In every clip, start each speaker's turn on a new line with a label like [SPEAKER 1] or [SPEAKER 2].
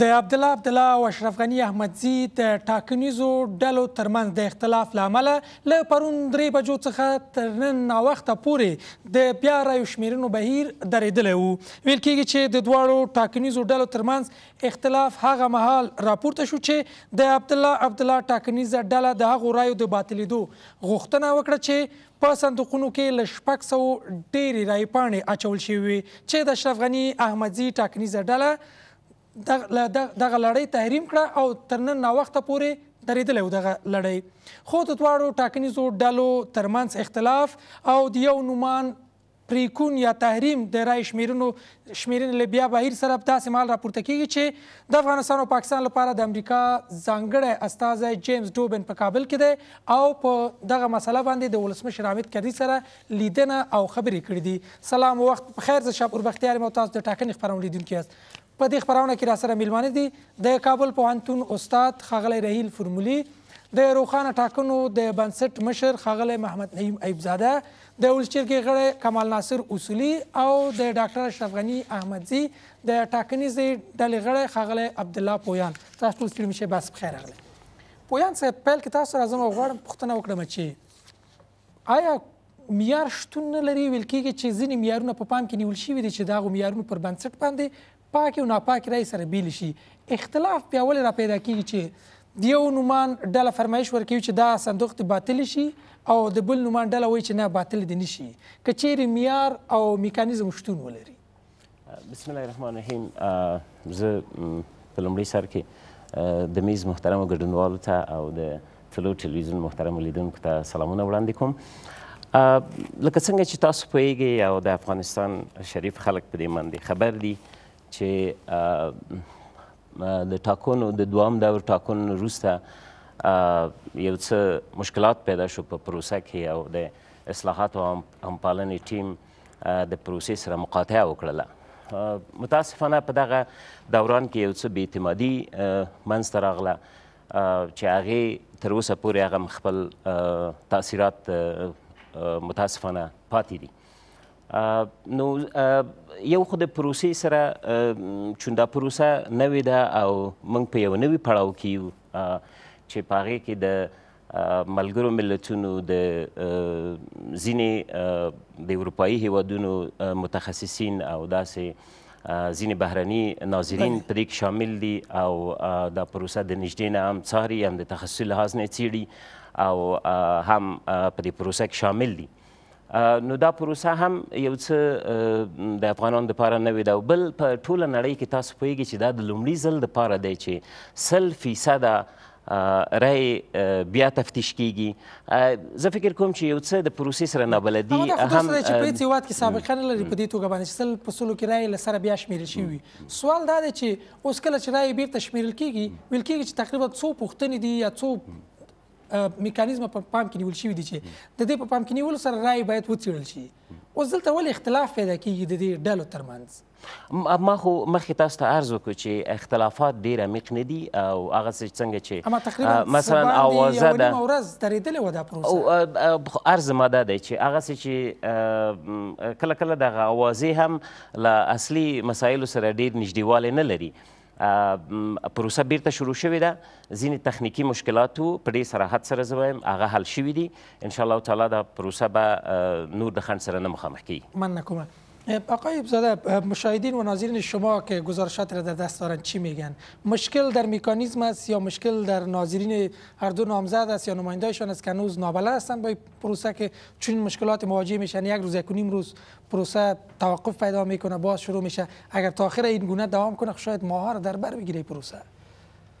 [SPEAKER 1] د عبد الله عبد الله او اشرف غنی احمدزي د ټاکنیزو ډلو ترمنځ د اختلاف لامل له پرون درې بجو څخه تر نن وخته پورې د بیا رایو شمیرنو بهیر درېدلی و ویل کېږي چې د دواړو ټاکنیزو ډلو ترمنځ اختلاف هغه مهال راپورته شو چې د عبد الله عبد الله ټاکنیزه ډله د هغو رایو د باطلېدو غوښتنه وکړه چې په صندوقونو کې له شپږ سوه ډېرې رایې پاڼې اچول شوې چې د اشرف غني احمدزي ټاکنیزه ډله دغه لړۍ تحریم کړه او تر نن ناوخته پورې درېدلی و دغه لړۍ خو د دواړو ټاکنیزو ډلو ترمنځ اختلاف او د یو نومان پریکون یا تحریم د رای شمیرنو شمیرنې له بیا بهیر سره داسې مال راپورته کیږي چې د افغانستان او پاکستان لپاره د امریکا ځانګړی استازی جیمز ډوبن په کابل کې دی او په دغه مسله باندې د ولسمشر حامد کرزي سره لیدنه او خبرې کړې دي سلام وخت بخیر زه شاپور بختیار یم او تاسو د ټاکنې خپرونې لیدونکي یاست په دې خبرونه کې را سره میلمانه دي د کابل پوهنتون استاد خاغلی رحیل فرمولي د روخانه ټاکنو د بنسټ مشر خاغلی محمد نعیم ایبزاده د ولچرګي غړی کمال ناصر اصولي او د ډاکټر اشرف غنی احمدزي د ټاکنیزې ډلې غړی خاغلی عبد الله پویان تاسو ټول ستړي مشه بس خیر راغلی پویان صاحب پیل کې تاسو راځم غواړم پوښتنه وکړم چې آیا معیار شتون نه لري ویل کېږي چې ځینې معیارونه په پا پام کې نیول شوي دي چې د هغو معیارونو پر بنسټ باندې پاک او ناپاک رای سره بیل شي اختلاف بیا ولې را پیدا کېږي چې د یو نومان ډله فرمایش ورکوي چې دا صندوق د باطل شي او د بل نومان ډله وایي چې نه باطل دي نشي که چیرې معیار او
[SPEAKER 2] میکانیزم شتون ولري بسم الله الرحمن الرحیم زه په لومړي سر کې د میز محترمو ګډونوالو ته او د تلو ټلویزیون محترمو لیدونکو ته سلامونه وړاندې کوم لکه څنګه چې تاسو پوهیږئ او د افغانستان شریف خلک په دې باندې خبر دي چې د ټاکنو د دوام دور ټاکنو وروسته یو څه مشکلات پیدا شو په پروسه کې او د اصلاحاتو او همپالنې ټیم د پروسې سره مقاطعه وکړله متاسفانه په دغه دوران کې یو څه بې اعتمادي منځته راغله چې هغې تر اوسه پورې هغه خپل تاثیرات متاسفانه پاتې دي نو یو خو د پروسې سره چون دا پروسه نوې ده او موږ په یو نوي پړاو کې یو چې په هغې کې د ملګرو ملتونو د ځینې د اروپایي هیوادونو متخصصین او داسې ځینې بهرني ناظرین په دې شامل دي او دا پروسه د نږدې نه هم څاري هم د تخصصي لحاظ نه څېړي او هم په دې پروسه کې شامل دي نو دا پروسه هم یو څه د افغانانو لپاره نوې ده او بل په ټوله نړۍ کې تاسو پوهیږئ چې دا د لومړي ځل لپاره دی چې سل فیصده رای بیا تفتیش کیږي زه فکر کوم چې یو څه د پروسې سره نابلدي هم چې په دې
[SPEAKER 1] وخت کې سابقه نه لري په دې توګه باندې سل په سلو کې رای له سره بیا شمیرل شوی سوال دا دی چې اوس کله چې رای بیرته شمیرل کیږي ویل کیږي چې تقریبا څو پوښتنې دي یا څو میکانیزم په پام کې نیول شوی دی چې د دې په پام کې نیول سره رائے باید وڅېړل شي اوس دلته ولې اختلاف پیدا کیږي د دې ډلو ترمنځ
[SPEAKER 2] ما خو مخکې تاسو ته عرض وکړو چې اختلافات ډېر عمیق نه دي او هغه څنګه چې مثلا اوازه ده
[SPEAKER 1] ورځ درېدلې وه دا
[SPEAKER 2] پروسه عرض ما دا دی چې هغه چې کله کله دغه اوازې هم له اصلي مسایلو سره ډېر نږدېوالی نه لري پروسه بیرته شروع شوې ده ځینې تخنیکی مشکلات وو په ډېر سراحت سره زه وایم هغه حل شوي دي انشاءالله تعالی دا پروسه به نور د خنډ سره نه مخامخ کیږي
[SPEAKER 1] مننه کومه آقای ابزاده مشاهدین و ناظرین شما که گزارشات را در دست دارند چی میگن مشکل در مکانیزم است یا مشکل در ناظرین هر دو نامزد است یا نمایندهشان است که هنوز نابلد هستند با پروسه که چون مشکلات مواجه میشن یک روز یک نیم روز پروسه توقف پیدا میکنه باز شروع میشه اگر تا آخر این گونه دوام کنه خب شاید ماها را در بر بگیره پروسه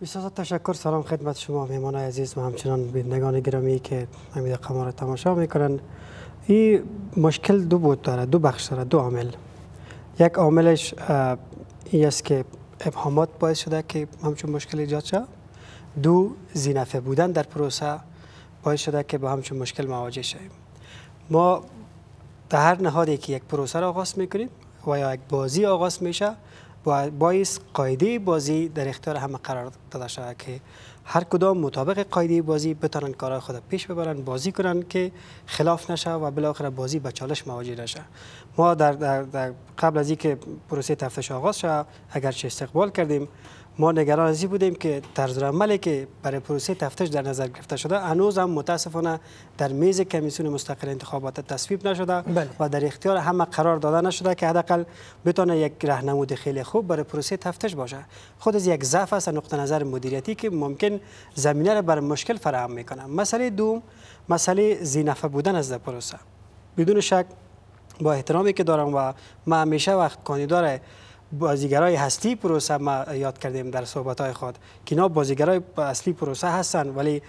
[SPEAKER 3] بسیار تشکر سلام خدمت شما مهمان عزیز و همچنان بینندگان گرامی که امید قمار تماشا میکنن. این مشکل دو بود داره دو بخش داره دو عامل یک عاملش این است که ابهامات باعث شده که همچون مشکل ایجاد شد دو زینفه بودن در پروسه باعث شده که با همچون مشکل مواجه شویم ما در هر نهادی که یک پروسه را آغاز میکنیم و یا یک بازی آغاز میشه باعث قاعده بازی در اختیار همه قرار داده شده که هر کدام مطابق قاعده بازی بتوانند کارهای خود پیش ببرند بازی کنند که خلاف نشه و بالاخره بازی به چالش مواجه نشه ما در, در, قبل از اینکه پروسه تفتش آغاز شد اگرچه استقبال کردیم ما نگران ازی بودیم که طرز عملی که برای پروسه تفتیش در نظر گرفته شده هنوز هم متاسفانه در میز کمیسیون مستقل انتخابات تصویب نشده بله. و در اختیار همه قرار داده نشده که حداقل بتونه یک راهنمود خیلی خوب برای پروسه تفتیش باشه خود از یک ضعف است نقطه نظر مدیریتی که ممکن زمینه را بر مشکل فراهم میکنه مسئله دوم مسئله زینفه بودن از در پروسه بدون شک با احترامی که دارم و ما همیشه وقت بازیگرای هستی پروسه ما یاد کردیم در صحبت های خود که اینا بازیگرای اصلی پروسه هستن ولی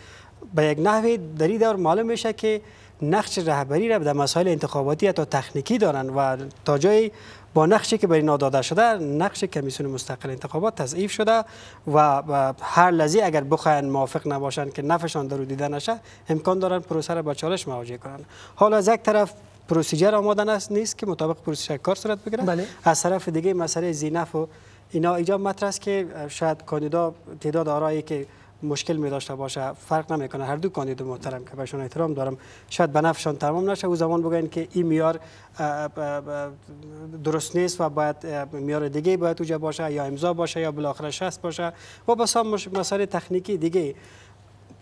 [SPEAKER 3] به یک نحوی در این دور معلوم میشه که نقش رهبری را در مسائل انتخاباتی یا تکنیکی دارن و تا جایی با نقشی که برای داده شده نقش کمیسیون مستقل انتخابات تضعیف شده و هر لحظه اگر بخواین موافق نباشند که نفشان درو دیده نشه امکان دارن پروسه را با چالش مواجه کنند حالا از یک طرف پروسیجر آماده است نیست که مطابق پروسیجر کار صورت بگیره بله. از طرف دیگه مسئله زینف و اینا اینجا مطرح است که شاید کاندیدا تعداد آرایی که مشکل می داشته باشه فرق نمیکنه هر دو کاندید محترم که بهشون احترام دارم شاید به نفعشان تمام نشه او زمان بگن که این میار درست نیست و باید میار دیگه باید اوجا باشه یا امضا باشه یا بالاخره شست باشه و بسام مسئله تکنیکی دیگه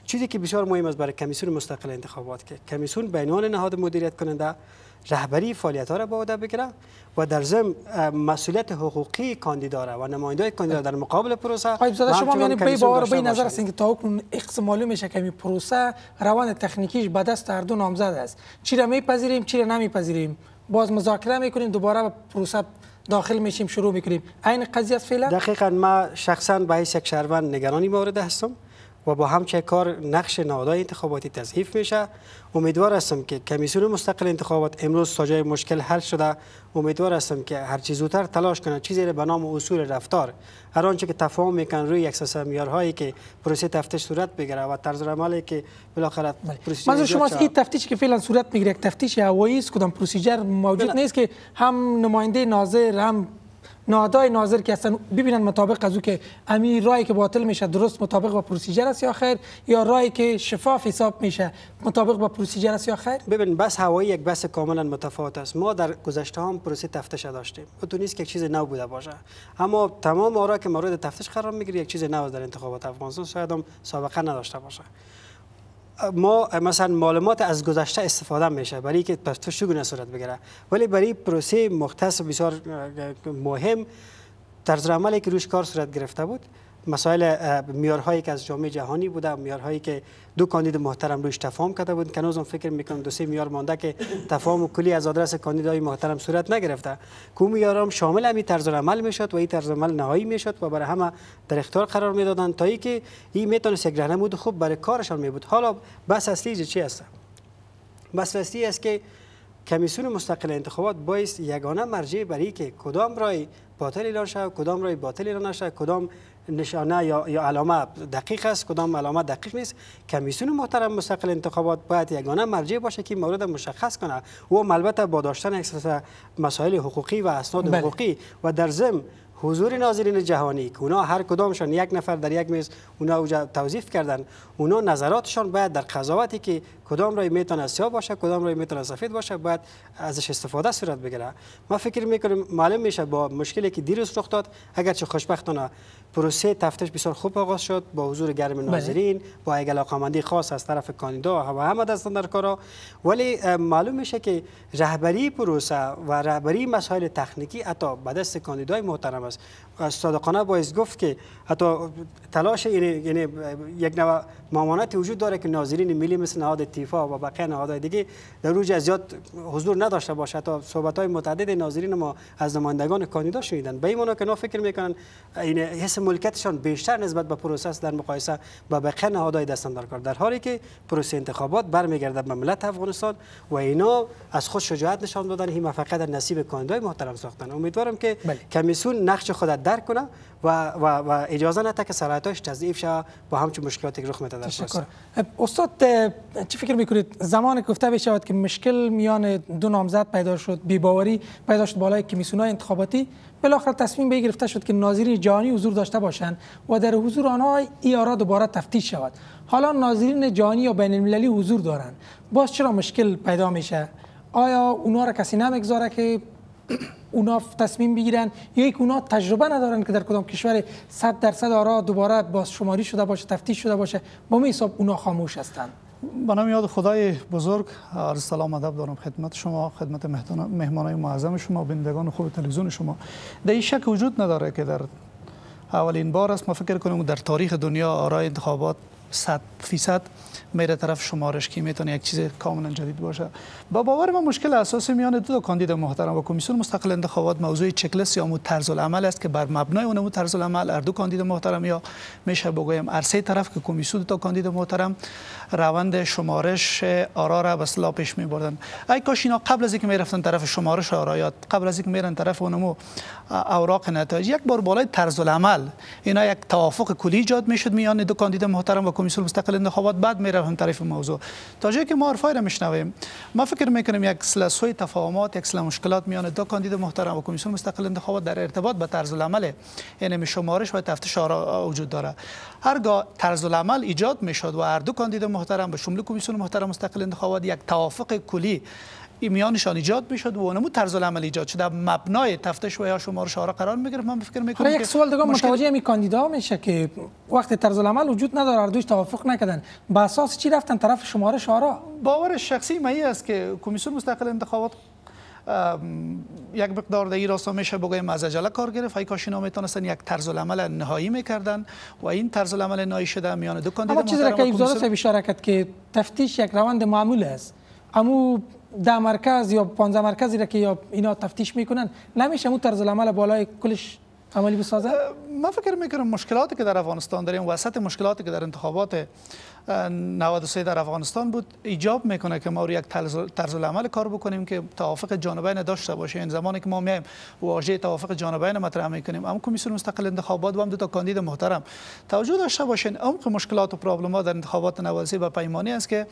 [SPEAKER 3] چیزی که بسیار مهم است برای کمیسیون مستقل انتخابات که کمیسیون به عنوان نهاد مدیریت کننده رهبری فعالیت ها را به عهده بگیره و در ضمن مسئولیت حقوقی کاندیدا را و نماینده کاندیدا در مقابل پروسه خب زاده شما یعنی به باور به نظر است
[SPEAKER 1] که تا اون اقص معلوم میشه که می پروسه روان تکنیکیش به دست هر دو نامزد است چی را میپذیریم چی را نمیپذیریم باز مذاکره میکنیم دوباره به پروسه داخل میشیم شروع میکنیم عین قضیه فعلا
[SPEAKER 3] دقیقاً ما شخصا به یک شهروند نگرانی مورد هستم و با همچه کار نقش نادای انتخاباتی تضعیف میشه امیدوار هستم که کمیسیون مستقل انتخابات امروز ساجای مشکل حل شده امیدوار هستم که هر چیز زودتر تلاش کنه چیزی به نام اصول رفتار هر آنچه که تفاهم میکن روی یک معیارهایی که پروسه تفتیش صورت بگیره و طرز عملی که بالاخره بله. پروسیجر منظور شما این
[SPEAKER 1] تفتیش که فعلا صورت میگیره یک تفتیش هوایی است کدام پروسیجر موجود بله. نیست که هم نماینده ناظر هم نهادهای ناظر که هستن ببینن مطابق از او که امی رای که باطل میشه درست مطابق با پروسیجر است یا خیر یا رای که شفاف حساب میشه مطابق
[SPEAKER 3] با پروسیجر است یا خیر ببین بس هوایی یک بس کاملا متفاوت است ما در گذشته هم پروسه تفتش داشتیم خب تو نیست که یک چیز نو بوده باشه اما تمام آرا که مورد تفتش قرار میگیره یک چیز نو در انتخابات افغانستان شاید هم سابقه نداشته باشه ما مثلا معلومات از گذشته استفاده میشه برای که پس تو شگونه صورت بگیره ولی برای پروسه مختص بسیار مهم طرز عملی که روش کار صورت گرفته بود مسائل میارهایی که از جامعه جهانی بوده میارهایی که دو کاندید محترم روش تفاهم کرده بود که هم فکر میکنم دو سه میار مانده که تفاهم کلی از آدرس کاندیدای محترم صورت نگرفته کو میارم شامل همین طرز عمل میشد و این طرز عمل نهایی میشد و برای همه در اختیار قرار میدادند تا که این میتونست یک بود خوب برای کارشان میبود حالا بس اصلی چی هست بس اصلی است که کمیسیون مستقل انتخابات باعث یگانه مرجع برای که کدام رای باطل اعلان شود کدام رای باطل اعلان نشود کدام نشانه یا, یا علامه دقیق است کدام علامه دقیق نیست کمیسیون محترم مستقل انتخابات باید یگانه مرجع باشه که مورد مشخص کنه و البته با داشتن مسائل حقوقی و اسناد بله. حقوقی و در ضمن حضور ناظرین جهانی که اونا هر کدامشان یک نفر در یک میز اونا اوجا توضیف کردن اونا نظراتشان باید در قضاوتی که کدام رای میتونه سیاه باشه کدام رای میتونه سفید باشه باید ازش استفاده صورت بگیره ما فکر میکنیم معلوم میشه با مشکلی که دیروز رخ داد اگرچه خوشبختانه پروسه تفتیش بسیار خوب آغاز شد با حضور گرم بله. ناظرین با یک علاقمندی خاص از طرف کاندیدا و همه دستان در کارا ولی معلوم میشه که رهبری پروسه و رهبری مسائل تکنیکی عطا به دست کاندیدای محترم است صادقانه باید گفت که حتی تلاش یعنی, یعنی یک نوع ممانعتی وجود داره که ناظرین ملی مثل نهاد تیفا و بقیه نهادهای دیگه در روز زیاد حضور نداشته باشه تا صحبت های متعدد ناظرین ما از نمایندگان کاندیدا شنیدن به این که نا فکر میکنن این حس ملکتشان بیشتر نسبت به پروسس در مقایسه با بقیه نهادهای دست کار در حالی که پروسه انتخابات برمیگرده به ملت افغانستان و اینا از خود شجاعت نشان دادن این موفقیت در نصیب کاندیدای محترم ساختن امیدوارم که بله. نقش خود درک کنه و, و, و اجازه نده که
[SPEAKER 1] تضعیف شه با همچون مشکلاتی که رخ میده در استاد چی فکر میکنید زمان گفته بشود که مشکل میان دو نامزد پیدا شد بیباوری پیدا شد بالای کمیسیون انتخاباتی بالاخره تصمیم به گرفته شد که ناظرین جهانی حضور داشته باشند و در حضور آنها ای دوباره تفتیش شود حالا ناظرین جهانی یا بین المللی حضور دارند باز چرا مشکل پیدا میشه آیا اونها را کسی نمیگذاره که اونا تصمیم بگیرن یا یک اونا تجربه ندارن که در کدام کشور 100 درصد آرا دوباره شماری شده باشه تفتیش شده باشه با می حساب اونا خاموش هستند
[SPEAKER 4] به نام یاد خدای بزرگ عرض سلام ادب دارم خدمت شما خدمت مهمانای معظم شما بینندگان خوب تلویزیون شما در این شک وجود نداره که در اولین بار است ما فکر کنیم در تاریخ دنیا آرا انتخابات 100 فیصد میره طرف شمارش که میتونه یک چیز کاملا جدید باشه با باور ما مشکل اساسی میان دو, دو کاندید محترم و کمیسیون مستقل انتخابات موضوع چکلس یا مو طرز عمل است که بر مبنای اون مو طرز عمل هر دو کاندید محترم یا میشه بگویم عرصه طرف که کمیسیون تا کاندید محترم روند شمارش آرا را به اصطلاح پیش می بردن ای کاش اینا قبل از اینکه میرفتن طرف شمارش آرایات قبل از اینکه میرن طرف اونمو اوراق نتایج یک بار بالای طرز العمل اینا یک توافق کلی ایجاد میشد میان دو کاندید محترم و کمیسیون مستقل انتخابات بعد میرفتن طرف موضوع تا جایی که ما حرفای را میشنویم ما فکر میکنیم یک سلسله تفاهمات یک سلسله مشکلات میان دو کاندید محترم و کمیسیون مستقل انتخابات در ارتباط با طرز العمل یعنی شمارش و تفتیش آرا وجود داره هرگاه طرز العمل ایجاد میشد و هر دو کاندید محترم به شمول کمیسیون محترم مستقل انتخابات یک توافق کلی میانشان ایجاد میشد و اونمو طرز العمل ایجاد شده مبنای تفتش و یا شمار شاره قرار گرفت من فکر میکنم یک سوال دیگه مشکل... متوجه
[SPEAKER 1] می کاندیدا میشه که وقت طرز العمل وجود نداره هر دوش توافق نکردن با اساس چی رفتن طرف شمار شارا باور شخصی من است که کمیسیون مستقل انتخابات یک مقدار
[SPEAKER 4] در این راستا میشه بگویم از عجله کار گرفت ای کاش اینا میتونستن یک طرز عمل نهایی میکردن و این طرز عمل نهایی شده میان دو کاندید اما چیزی که ابزار سه
[SPEAKER 1] اشاره کرد که تفتیش یک روند معمول است اما ده مرکز یا 15 مرکزی را که یا اینا تفتیش میکنن نمیشه اون طرز عمل بالای کلش عملی بسازه من فکر میکنم مشکلاتی که در افغانستان
[SPEAKER 4] داریم وسط مشکلاتی که در انتخابات 93 در افغانستان بود ایجاب میکنه که ما رو یک طرز عمل کار بکنیم که توافق جانبین داشته باشه این زمانی که ما میایم واژه توافق جانبین مطرح میکنیم اما کمیسیون مستقل انتخابات و هم دو تا کاندید محترم توجه داشته باشین عمق مشکلات و پرابلم در انتخابات نوازی و پیمانی است که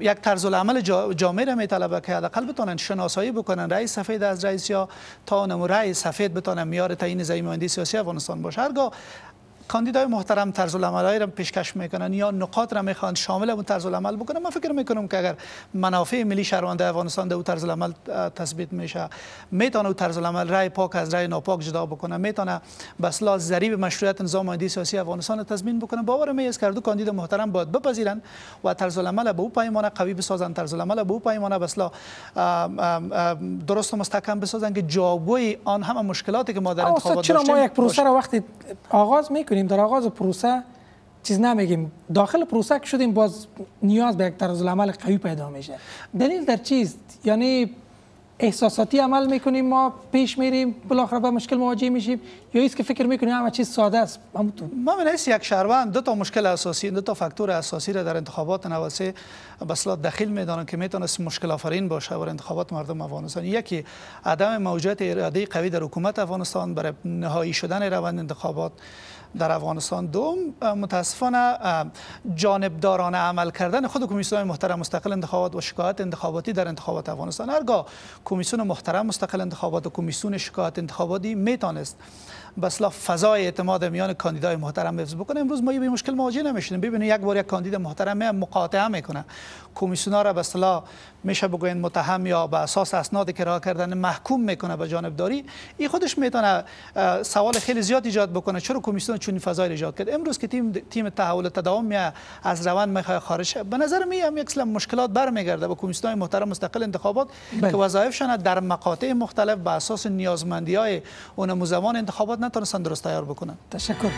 [SPEAKER 4] یک طرز عمل جامعه را طلبه که حداقل بتونن شناسایی بکنن رئیس سفید از رئیس یا تا نمو رئیس سفید بتونن میار تعیین زمینه‌بندی سیاسی افغانستان باشه هرگاه کاندیدای محترم طرز العملای را پیشکش میکنن یا نقاط را میخوان شامل اون طرز العمل بکنن من فکر میکنم که اگر منافع ملی شهروند افغانستان در اون طرز العمل تثبیت میشه میتونه اون طرز العمل رای پاک از رای ناپاک جدا بکنه میتونه بسلا ذریب مشروعیت نظام مادی سیاسی افغانستان را تضمین بکنه باور می است که کاندید محترم باید بپذیرن و طرز العمل به او پیمانه قوی بسازن طرز العمل به او پیمانه بسلا درست و مستحکم بسازن که جاگوی آن همه مشکلاتی که ما در انتخابات داشتیم چرا ما یک پروسه
[SPEAKER 1] را وقتی آغاز میکنیم کنیم در آغاز پروسه چیز نمیگیم داخل پروسه که شدیم باز نیاز به یک طرز عمل قوی پیدا میشه دلیل در چیست یعنی احساساتی عمل میکنیم ما پیش میریم بالاخره با مشکل مواجه میشیم یا ایست که فکر میکنیم همه چیز ساده است ما
[SPEAKER 4] من یک شهروند دو تا مشکل اساسی دو تا فاکتور اساسی را در انتخابات نواسه بسلا دخیل میدانند که میتونست مشکل آفرین باشه برای انتخابات مردم افغانستان یکی عدم موجودیت اراده قوی در حکومت افغانستان برای نهایی شدن روند انتخابات در افغانستان دوم متاسفانه جانبدارانه عمل کردن خود کمیسیون محترم مستقل انتخابات و شکایت انتخاباتی در انتخابات افغانستان هرگاه کمیسیون محترم مستقل انتخابات و کمیسیون شکایت انتخاباتی میتانست بسلا فضای اعتماد میان کاندیدای محترم حفظ بکنه امروز ما به مشکل مواجه نمیشیم ببینید یک بار یک کاندید محترم مقاطعه میکنه کمیسیونا را به میشه بگوین متهم یا به اساس اسنادی که راه کردن محکوم میکنه به جانبداری این خودش میتونه سوال خیلی زیاد ایجاد بکنه چرا کمیسیون چون فضای ایجاد کرد امروز که تیم تیم تحول تداوم می از روند میخواد خارج به نظر می هم یک مشکلات برمیگرده با کمیسیون محترم مستقل انتخابات بله. که وظایفشان در مقاطع مختلف به اساس نیازمندی های اون زمان انتخابات نتونستن درست تیار بکنن تشکر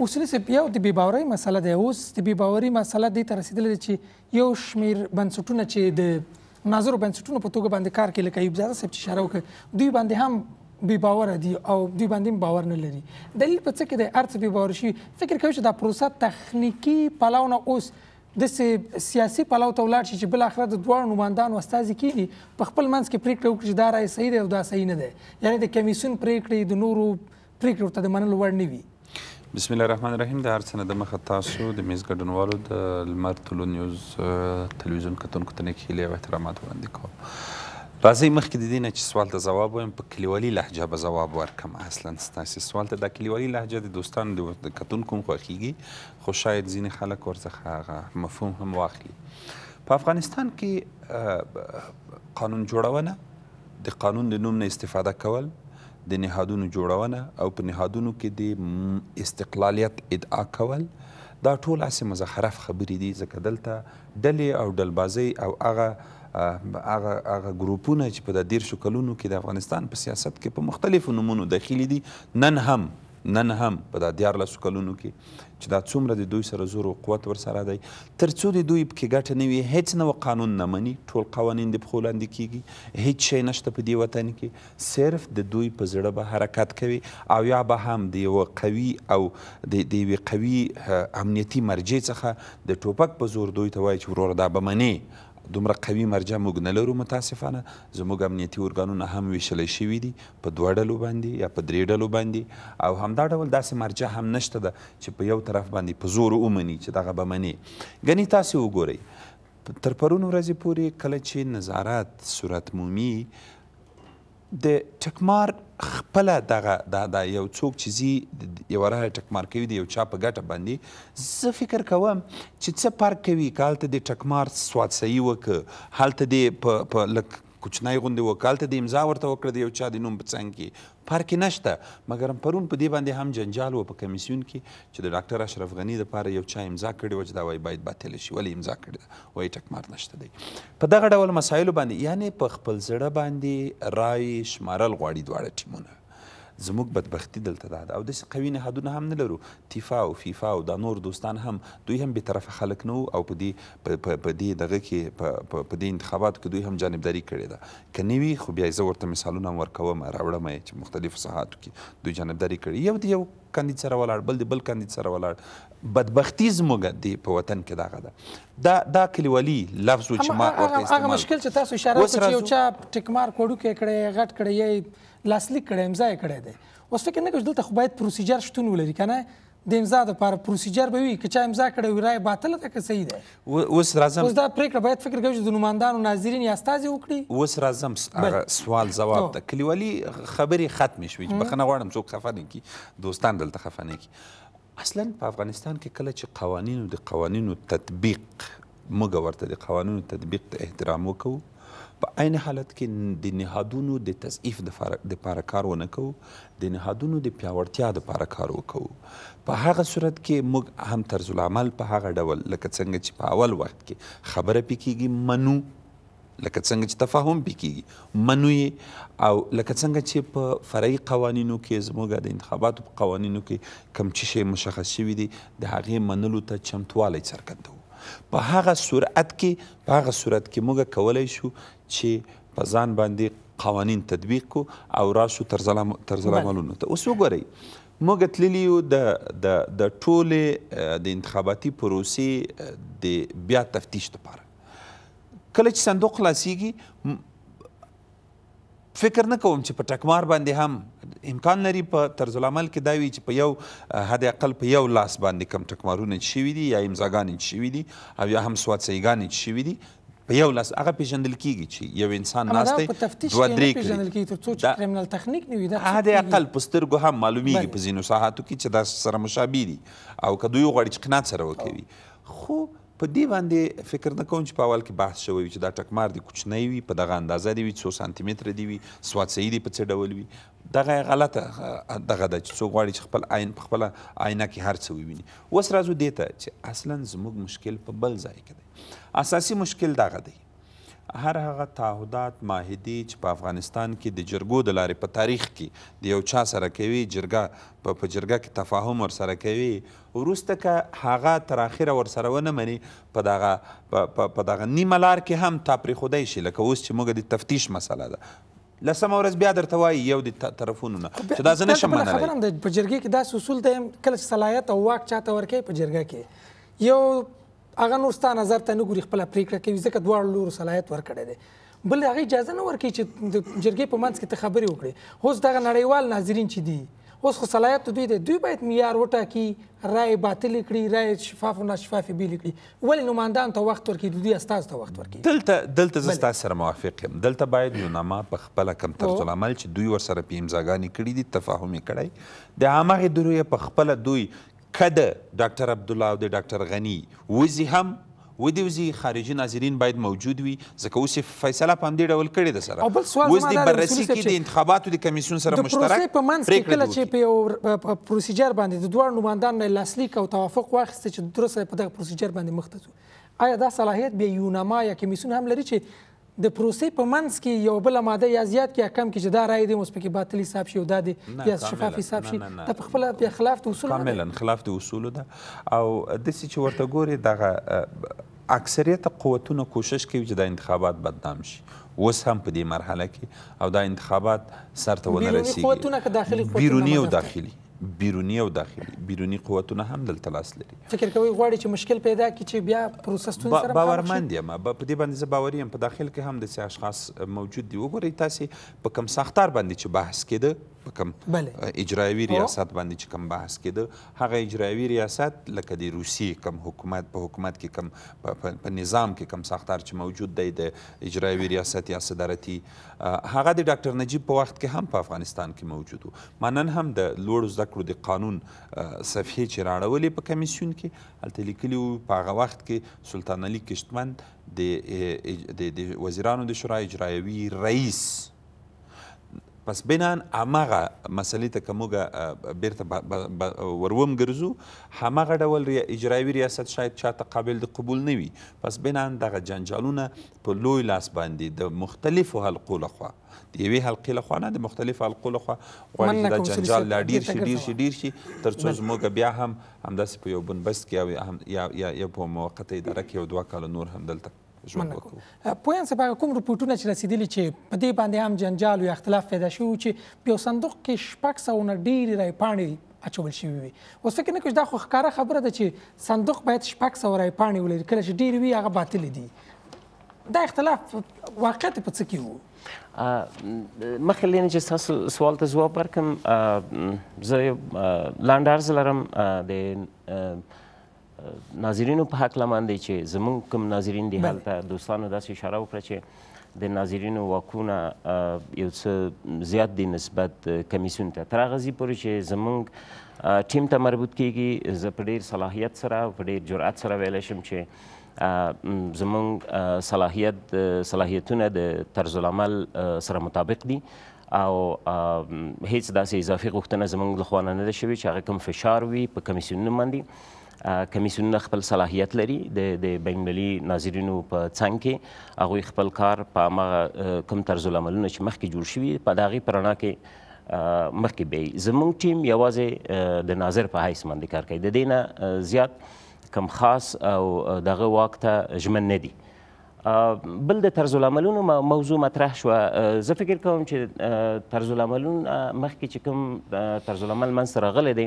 [SPEAKER 1] اصول سپیا او د بی باورۍ مسله ده اوس د بی باورۍ مسله د ترسیدلې چې یو شمیر بنسټونه چې د ناظر بنسټونو په توګه باندې کار کوي لکه ایوب زاده صاحب چې اشاره وکړه دوی باندې هم بی باور دي او دوی باندې باور نه لري دلیل په څه کې د ارث بی باور شي فکر کوي چې دا پروسه تخنیکی پلاونه اوس د سیاسي پلو ته ولاړ شي چې بل اخر د دوه نمائندان واستازي کیږي په خپل منځ کې پریکړه وکړي چې دا رائے صحیح دی او دا صحیح نه دی یعنی د کمیسون پریکړې د نورو پریکړو ته د منلو وړ نه وي
[SPEAKER 5] بسم الله الرحمن الرحیم د هر څه نه د مخه تاسو د میز ګډونوالو د لمر طلوع نیوز تلویزیون کتونکو ته نیک هیلې او احترامات وړاندې کوم راځئ مخکې د دې نه چې سوال ته ځواب وایم په کلیوالي لهجه به ځواب ورکم اصلا ستاسې سوال ته دا کلیوالي لهجه د دوستانو د کتونکو هم خوښیږي خو شاید ځینې خلک ورڅخه هغه مفهوم هم واخلي په افغانستان کې قانون جوړونه د قانون د نوم نه استفاده کول د نهادونو جوړونه او په نهادونو کې د استقلالیت ادعا کول دا ټول اسې مزخرف خبرې دي ځکه دلته ډلې او ډلبازۍ او هغه هغه هغه ګروپونه چې په د دیرشو کلونو کې د افغانستان په سیاست کې په مختلفو نومونو داخلي دي نن هم نن هم په دا دیارلسو کلونو کې چې دا څومره د دوی سره زور او قوت ورسره دی تر څو د دوی پکې ګټه نه وي هیڅ نوی قانون نه مني ټول قوانین د پښو لاندې کیږي هیڅ شی نشته په دې وطن کې صرف د دوی په زړه به حرکت کوي او یا به هم د یوه قوي او د یوې قوي امنیتي مرجع څخه د ټوپک په زور دوی ته وایي چې وروره دا به منې دومره قوي مرجع موږ نه لرو متاسفانه زموږ امنیتي ارګانونه هم ویشلی شوي دي په دوه ډلو باندې یا په درې ډلو باندې او همدا ډول داسې مرجع هم نشته ده چې په یو طرف باندې په زور ومني چې دغه به منې ګنې تاسې وګورئ تر پرون ورځې پورې کله چې نظارت صورت مومي د ټکمار خپل دغه دا دا یو څوک چې زی یو راه ټکمار کوي دی یو چا په ګټه باندې زه فکر کوم چې څه پارک کوي کالته د ټکمار سواد صحیح وک هلته دی په په لک کوچنی غوندې وکالته د امضا ورته وکړه د یو چا د نوم په څنګ کې فرق نشته مګر پرون په دې باندې هم جنجال و په کمیسیون کې چې د ډاکټر اشرف غني دپاره یو چا امضا کړې وه چې دا وایي باید باطل شي ولې امضا کړې ده وایي ټکمار نشته دی په دغه ډول مسایلو باندې یعنې په خپل زړه باندې رای شمارل غواړي دواړه ټیمونه زموږ بدبختی دلته ده او داسې قوي نهادونه هم نه لرو تیفا او فیفا او دا نور دوستان هم دوی هم بېطرفه خلک نه او په دې په دې دغه کې په دې انتخاباتو کې دوی هم جانبداري کړې ده که نه وي خو بیا زه ورته مثالونه هم ورکوم راوړم یې چې مختلفو ساحاتو کې دوی جانبداري کړې یو د یو کاندید سره ولاړ بل د بل کاندید سره ولاړ بدبختی زموږ دی په وطن کې دغه ده دا دا کلیوالي لفظ و چې ما ورته استعمال هغه مشکل
[SPEAKER 1] چې تاسو اشاره کړې چې یو چا ټیک مارک وړوکی کړی غټ کړی لاسلیک کړی امضا یې کړی دی اوس فکر نه کوم دلته خو باید پروسیجر شتون ولري کنه د امضا لپاره پروسیجر به وي که چا امضا کړی وي رایه باطله ده که صحیح ده
[SPEAKER 5] اوس راځم اوس دا
[SPEAKER 1] پریکړه باید فکر کوم چې د نمایندانو ناظرین یا استازي وکړي
[SPEAKER 5] اوس راځم هغه سوال جواب ده کلیوالي خبرې ختمې شوې چې بخښنه غواړم څوک خفه نه کړي دوستان دلته خفه نه کړي اصلا په افغانستان کې کله چې قوانینو د قوانینو تطبیق موږ ورته د قوانینو تطبیق ته احترام وکړو په عین حالت کې د نهادونو د تضعیف د لپاره کار ونه کوو د نهادونو د پیاوړتیا لپاره کار وکړو په هغه صورت کې موږ هم طرز العمل په هغه ډول لکه څنګه چې په اول وخت کې خبره پکېږي منو لکه څنګه چې تفاهم پکېږي منو او لکه څنګه چې په فرعي قوانینو کې زموږ د انتخاباتو په قوانینو کې کم چې شی مشخص شوي دي د هغې منلو ته چمتوالی څرګندوو په هغه سرعت کې په هغه سرعت کې موږ کولای شو چې په ځان باندې قوانین تطبیق کو او راشو تر زلامالونو ته اوس وګورئ موږ تللی یو د د د ټولې د انتخاباتي پروسې د بیا تفتیش لپاره کله چې صندوق خلاصیږي فکر نه کوم چې په ټکمار باندې هم امکان لري په طرز العمل کې دا وي چې په یو حد اقل په یو لاس باندې کم ټکمارونه شوي دي یا امضاګانې شوي دي او یا هم سواد سیګانې شوي دي په یو لاس هغه پیژندل کیږي چې یو انسان ناست دی دوه درې پیژندل کیږي تر څو چې کریمنل تخنیک نه وي دا هغه اقل په سترګو هم معلومیږي په ځینو ساحاتو کې چې دا سره مشابه دي او که دوی غواړي چې قناعت سره وکوي خو په دې باندې فکر نه کوم چې په اول کې بحث شوی چې دا ټکمار دی کوچنی وي په دغه اندازه دی وي څو سانتي متره دی وي سواتسیي دی په څه ډول وي دغه غلطه دغه ده چې څوک غواړي چې خپل عین په خپله آینه کې هر څه وویني اوس راځو دې ته چې اصلا زموږ مشکل په بل ځای کې دی اساسي مشکل دغه دی هر هغه تعهدات معاهدې چې په افغانستان کې د جرګو د لارې په تاریخ کې د یو چا سره کوي جرګه په جرګه کې تفاهم ورسره کوي وروسته که هغه تر اخره ورسره ونه مني په دغه په دغه نیمه لار کې هم تا پرېښودی شي لکه اوس چې موږ د تفتیش مسله ده لسمه ورځ بیا درته وایي یو د طرفونو نه چې دا زه نشم منلی خبره
[SPEAKER 1] هم ده په جرګې کې داسې اصول دی کله چې صلاحیت او واک چاته ورکوي په جرګه کې یو هغه نور ستا نظر ته نه ګوري خپله پرېکړه کوي ځکه دواړو لورو صلاحیت ورکړی دی بل هغه اجازه نه ورکوي چې د جرګې په منځ کې ته خبرې وکړې اوس دغه نړیوال ناظرین چې دي اوس خو صلاحیت دوی د دوی باید معیار وټاکي رای باطل کړي رای شفاف او ناشفاف بیل کړي ولې نمائندان ته وخت ورکړي دوی استاد ته وخت ورکړي
[SPEAKER 5] دلته دلته زه ستاسو سره موافق یم دلته باید یو نامه په خپل کم طرز عمل چې دوی ورسره په امضاګانې کړي دي تفاهمي کړي د هغه دوی په خپل دوی کده ډاکټر عبد الله او د ډاکټر غنی وزي هم ودیوزي خارجي ناظرین باید موجود وي ځکه اوس فیصله په همدې ډول کړې ده سره اوس د بررسي کې د انتخاباتو د کمیسیون سره مشترک د په منځ کې کله چې
[SPEAKER 1] په یو پروسیجر باندې د دواړو نوماندانو نه لاسلیک او توافق واخیسته چې درسته په دغه پروسیجر باندې مخته ځو آیا دا صلاحیت به یونما یا کمیسیون هم لري چې د پروسې په منځ کې یو بل ماده یا زیات کې کم کې چې دا رائے دی اوس پکې باطل حساب شي او دا دی یا شفاف حساب شي ته په خپل په خلاف د اصول کاملا
[SPEAKER 5] خلاف د اصول ده او د سې چې ورته ګوري دغه اکثریت قوتونه کوشش کوي چې دا انتخابات بدنام شي اوس هم په دې مرحله کې او دا انتخابات سرته ونه
[SPEAKER 1] رسیږي بیروني او
[SPEAKER 5] داخلي بیرونی او داخلي بیرونی قوتونه هم دلته لاس لري
[SPEAKER 1] فکر کوي غواړي چې مشکل پیدا کړي چې بیا پروسس تون سره باورمند
[SPEAKER 5] یم په دې باندې زه باوري یم په داخل کې هم د اشخاص موجود دي وګورئ تاسو په کم ساختار باندې چې بحث کېده په کوم اجرایوي ریاست باندې چې کوم بحث کېده هغه اجرایوي ریاست لکه د روسیې کوم حکومت په حکومت کې کوم په نظام کې کوم ساختار چې موجود دی د اجرایوي ریاست یا صدارتي هغه د ډاکټر نجیب په وخت کې هم په افغانستان کې موجود و ما نن هم د لوړو زده کړو د قانون صفحې چې راړولې په کمیسیون کې هلته لیکلي وو په هغه وخت کې سلطان علي کشتمند د وزیرانو د شورا اجرایوي رئیس پس بنان امغه مسلې ته کومګه بیرته وروم ګرځو همغه ډول ری اجرایوي ریاست شاید چاته قابل د قبول نه وي پس بنان دغه جنجالونه په لوی لاس باندې د مختلفو حلقو لخوا د یوې حلقې لخوا نه د مختلفو حلقو لخوا غواړي چې دا جنجال لا ډیر شي ډیر شي ډیر شي تر څو زموږ بیا هم همداسې په یو بنبست کې یا یا یا په موقته اداره کې یو دوه کاله نور هم دلته پویان
[SPEAKER 1] سپاره کوم رپورټونه چې رسیدلي چې په دې باندې هم جنجال او اختلاف پیدا شوی چې په صندوق کې شپږ سو نه ډېری رایپاڼې اچول شوي وي اوس فکر نه کوم دا خو ښکاره خبره ده چې صندوق باید شپږ سو رایپاڼې ولري کله چې ډېر وي هغه باطل دي دا اختلاف واقعیت په څه کې
[SPEAKER 2] وو مخکې لینې چې تاسو سوال ته ځواب ورکړم زه یو لنډ عرض لرم د ناظرینو په حق لمن دی چې زمونږ کوم ناظرین دي هلته دوستانو داسې اشاره وکړه چې د ناظرینو واکونه یو څه زیات دي نسبت کمیسیون ته تر هغه ځي پورې چې زمونږ ټیم ته مربوط کیږي زه په ډېر صلاحیت سره په ډېر جرأت سره ویلی شم چې زمونږ صلاحیت صلاحیتونه د طرز العمل سره مطابق دي او هیڅ داسې اضافي غوښتنه زمونږ له خوا نه ده شوې چې هغه کوم فشار وي په کمیسیونونو باندې کمیسیونونه خپل صلاحیت لري د د بینالمللي ناظرینو په څنګ کې هغوی خپل کار په هغه کوم طرز العملونه چې مخکې جوړ شوي په هغې په رڼا کې مخکې به زموږ ټیم یوازې د ناظر په حیث باندې کار کوي د دې نه زیات کم خاص او دغه واک ته ژمن نه دي بل د طرز العملونو موضوع مطرح شو زه فکر کوم چې طرز العملون مخکې چې کوم طرز العمل من سره غلې دي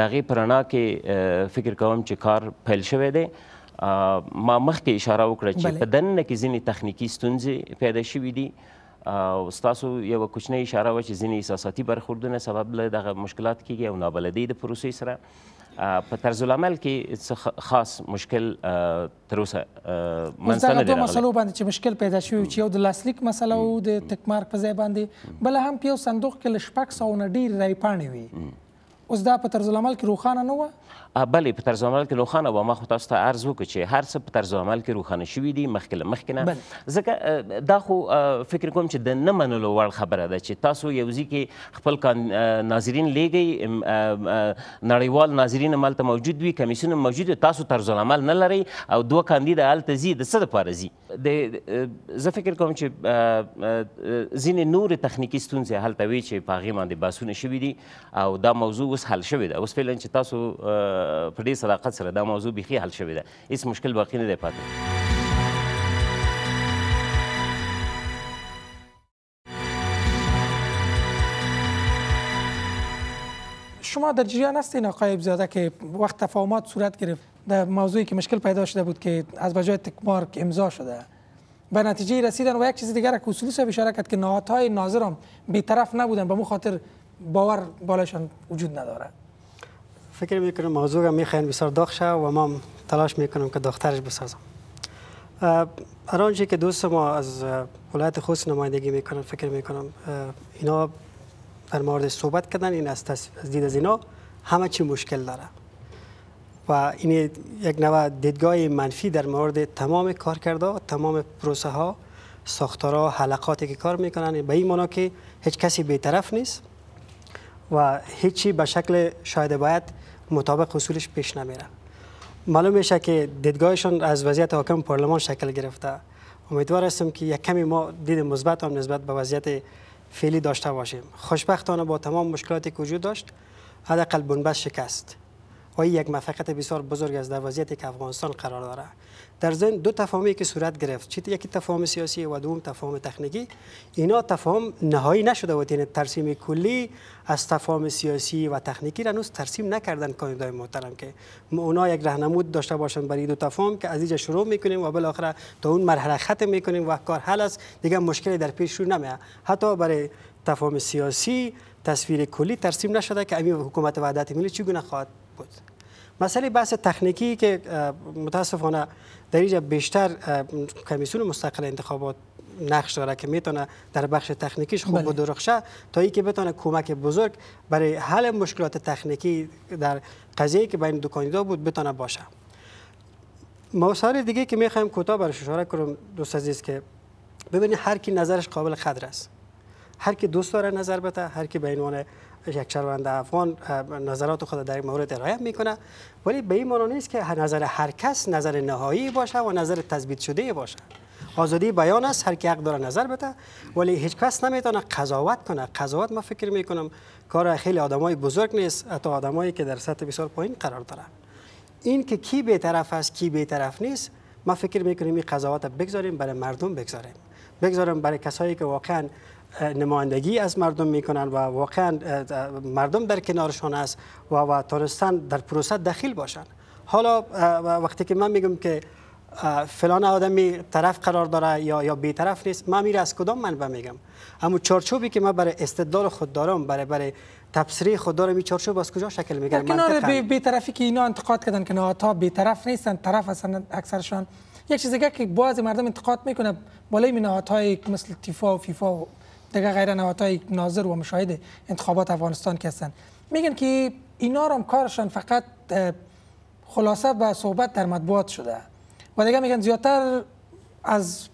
[SPEAKER 2] د غي پرانا کې فکر کوم چې کار پیل شوی دی ما مخکې اشاره وکړه چې په دننه کې ځینې تخنیکی ستونزې پیدا شوې دي او ستاسو یو کوچنی اشاره و چې ځینې احساساتي برخوردونه سبب له دغه مشکلات کیږي او نابلدۍ د پروسې سره په طرز العمل کې خاص مشکل تر اوسه منځته نه دی مسلو
[SPEAKER 1] باندې چې مشکل پیدا شوی چې یو د لاسلیک مسله او د تک مارک په ځای باندې بل هم په یو صندوق کې لشپک سو نه ډیر رای پاڼې وي اوس دا په طرز العمل کې روخانه نه و
[SPEAKER 2] بلې په طرز عمل کې روښانه و ما خو تاسو ته عرض وکړ چې هر څه په طرز عمل کې روښانه شوي دي مخکې له مخکې نه ځکه دا خو فکر کوم چې د نه منلو وړ خبره ده چې تاسو یو ځای کې خپل ناظرین لیږئ نړیوال ناظرین مالته موجود وي کمیسیون موجود وي تاسو طرز عمل نه لرئ او دوه کاندید هلته ځي د څه دپاره ځي د زه فکر کوم چې ځینې نور تخنیکی ستونزې هلته وي چې په هغې باندې بحثونه شوي دي او دا موضوع اوس حل شوې ده اوس فعلا چې تاسو په صداقت سره دا موضوع حل شویده ایس مشکل باقی نه دی
[SPEAKER 1] شما در جریان هستین آقای زاده که وقت تفاهمات صورت گرفت در موضوعی که مشکل پیدا شده بود که از بجای تکمارک امضا شده به نتیجه رسیدن و یک چیز دیگر که اصولی صاحب اشاره کرد که نهادهای هم بیطرف نبودن به مو خاطر باور بالاشان وجود نداره
[SPEAKER 3] فکر میکنم موضوع میخواین بسیار داغ شد و ما تلاش میکنم که دخترش بسازم ارانجی که دوست ما از ولایت خوص نمایندگی میکنم فکر میکنم اینا در مورد صحبت کردن این از, از دید از اینا همه چی مشکل داره و این یک نوع دیدگاه منفی در مورد تمام کار کرده تمام پروسه ها ساختارها حلقاتی که کار میکنن به این معنا که هیچ کسی بیطرف نیست و هیچی به شکل شاید باید مطابق اصولش پیش نمیره معلوم میشه که دیدگاهشون از وضعیت حاکم پارلمان شکل گرفته امیدوار هستم که یک کمی ما دید مثبت هم نسبت به وضعیت فعلی داشته باشیم خوشبختانه با تمام مشکلاتی که وجود داشت حداقل بنبست شکست و یک مفقت بسیار بزرگ از در وضعیتی که افغانستان قرار داره در ضمن دو تفاهمی که صورت گرفت چیت یکی تفاهم سیاسی و دوم تفاهم تکنیکی اینا تفاهم نهایی نشده و یعنی ترسیم کلی از تفاهم سیاسی و تکنیکی را هنوز ترسیم نکردن کاندیدای محترم که اونا یک راهنمود داشته باشند برای دو تفاهم که از اینجا شروع میکنیم و بالاخره تا اون مرحله ختم میکنیم و کار حل است دیگه مشکلی در پیش رو نمیاد حتی برای تفاهم سیاسی تصویر کلی ترسیم نشده که امی حکومت وحدت ملی چگونه خواهد بود مسئله بحث تکنیکی که متاسفانه در اینجا بیشتر کمیسیون مستقل انتخابات نقش داره که میتونه در بخش تکنیکیش خوب بله. و درخشه تا ای که بتونه کمک بزرگ برای حل مشکلات تکنیکی در قضیه که بین دو کاندیدا بود بتونه باشه مسائل دیگه که میخوایم کوتاه برش اشاره کنم دوست عزیز که ببینید هر کی نظرش قابل قدر است هر کی دوست داره نظر بده هر کی به عنوان یک شهروند افغان نظرات خود در مورد ارائه میکنه ولی به این معنی نیست که نظر هر کس نظر نهایی باشه و نظر تثبیت شده باشه آزادی بیان است هر کی حق داره نظر بده ولی هیچ کس نمیتونه قضاوت کنه قضاوت ما فکر میکنم کار خیلی آدمای بزرگ نیست حتی آدمایی که در سطح بسیار پایین قرار دارن این که کی طرف است کی طرف نیست ما فکر میکنیم این قضاوت بگذاریم برای مردم بگذاریم بگذاریم برای کسایی که واقعا نمایندگی از مردم میکنن و واقعا مردم در کنارشان است و, و تورستان در پروسه دخیل باشن حالا وقتی که من میگم که فلان آدمی طرف قرار داره یا یا بی نیست من میره از کدام منبع میگم اما چارچوبی که من برای استدلال خود دارم برای برای تفسیر خود دارم این چارچوب از کجا شکل میگیره کنار بی,
[SPEAKER 1] بی طرفی که اینا انتقاد کردن که نهادها بی طرف نیستن طرف هستند اکثرشان یک چیز که بعضی مردم انتقاد میکنه بالای نهادهای مثل تیفا و فیفا و دیگه غیر های ناظر و مشاهد انتخابات افغانستان که میگن که اینا هم کارشان فقط خلاصه به صحبت در مطبوعات شده و دیگه میگن زیادتر از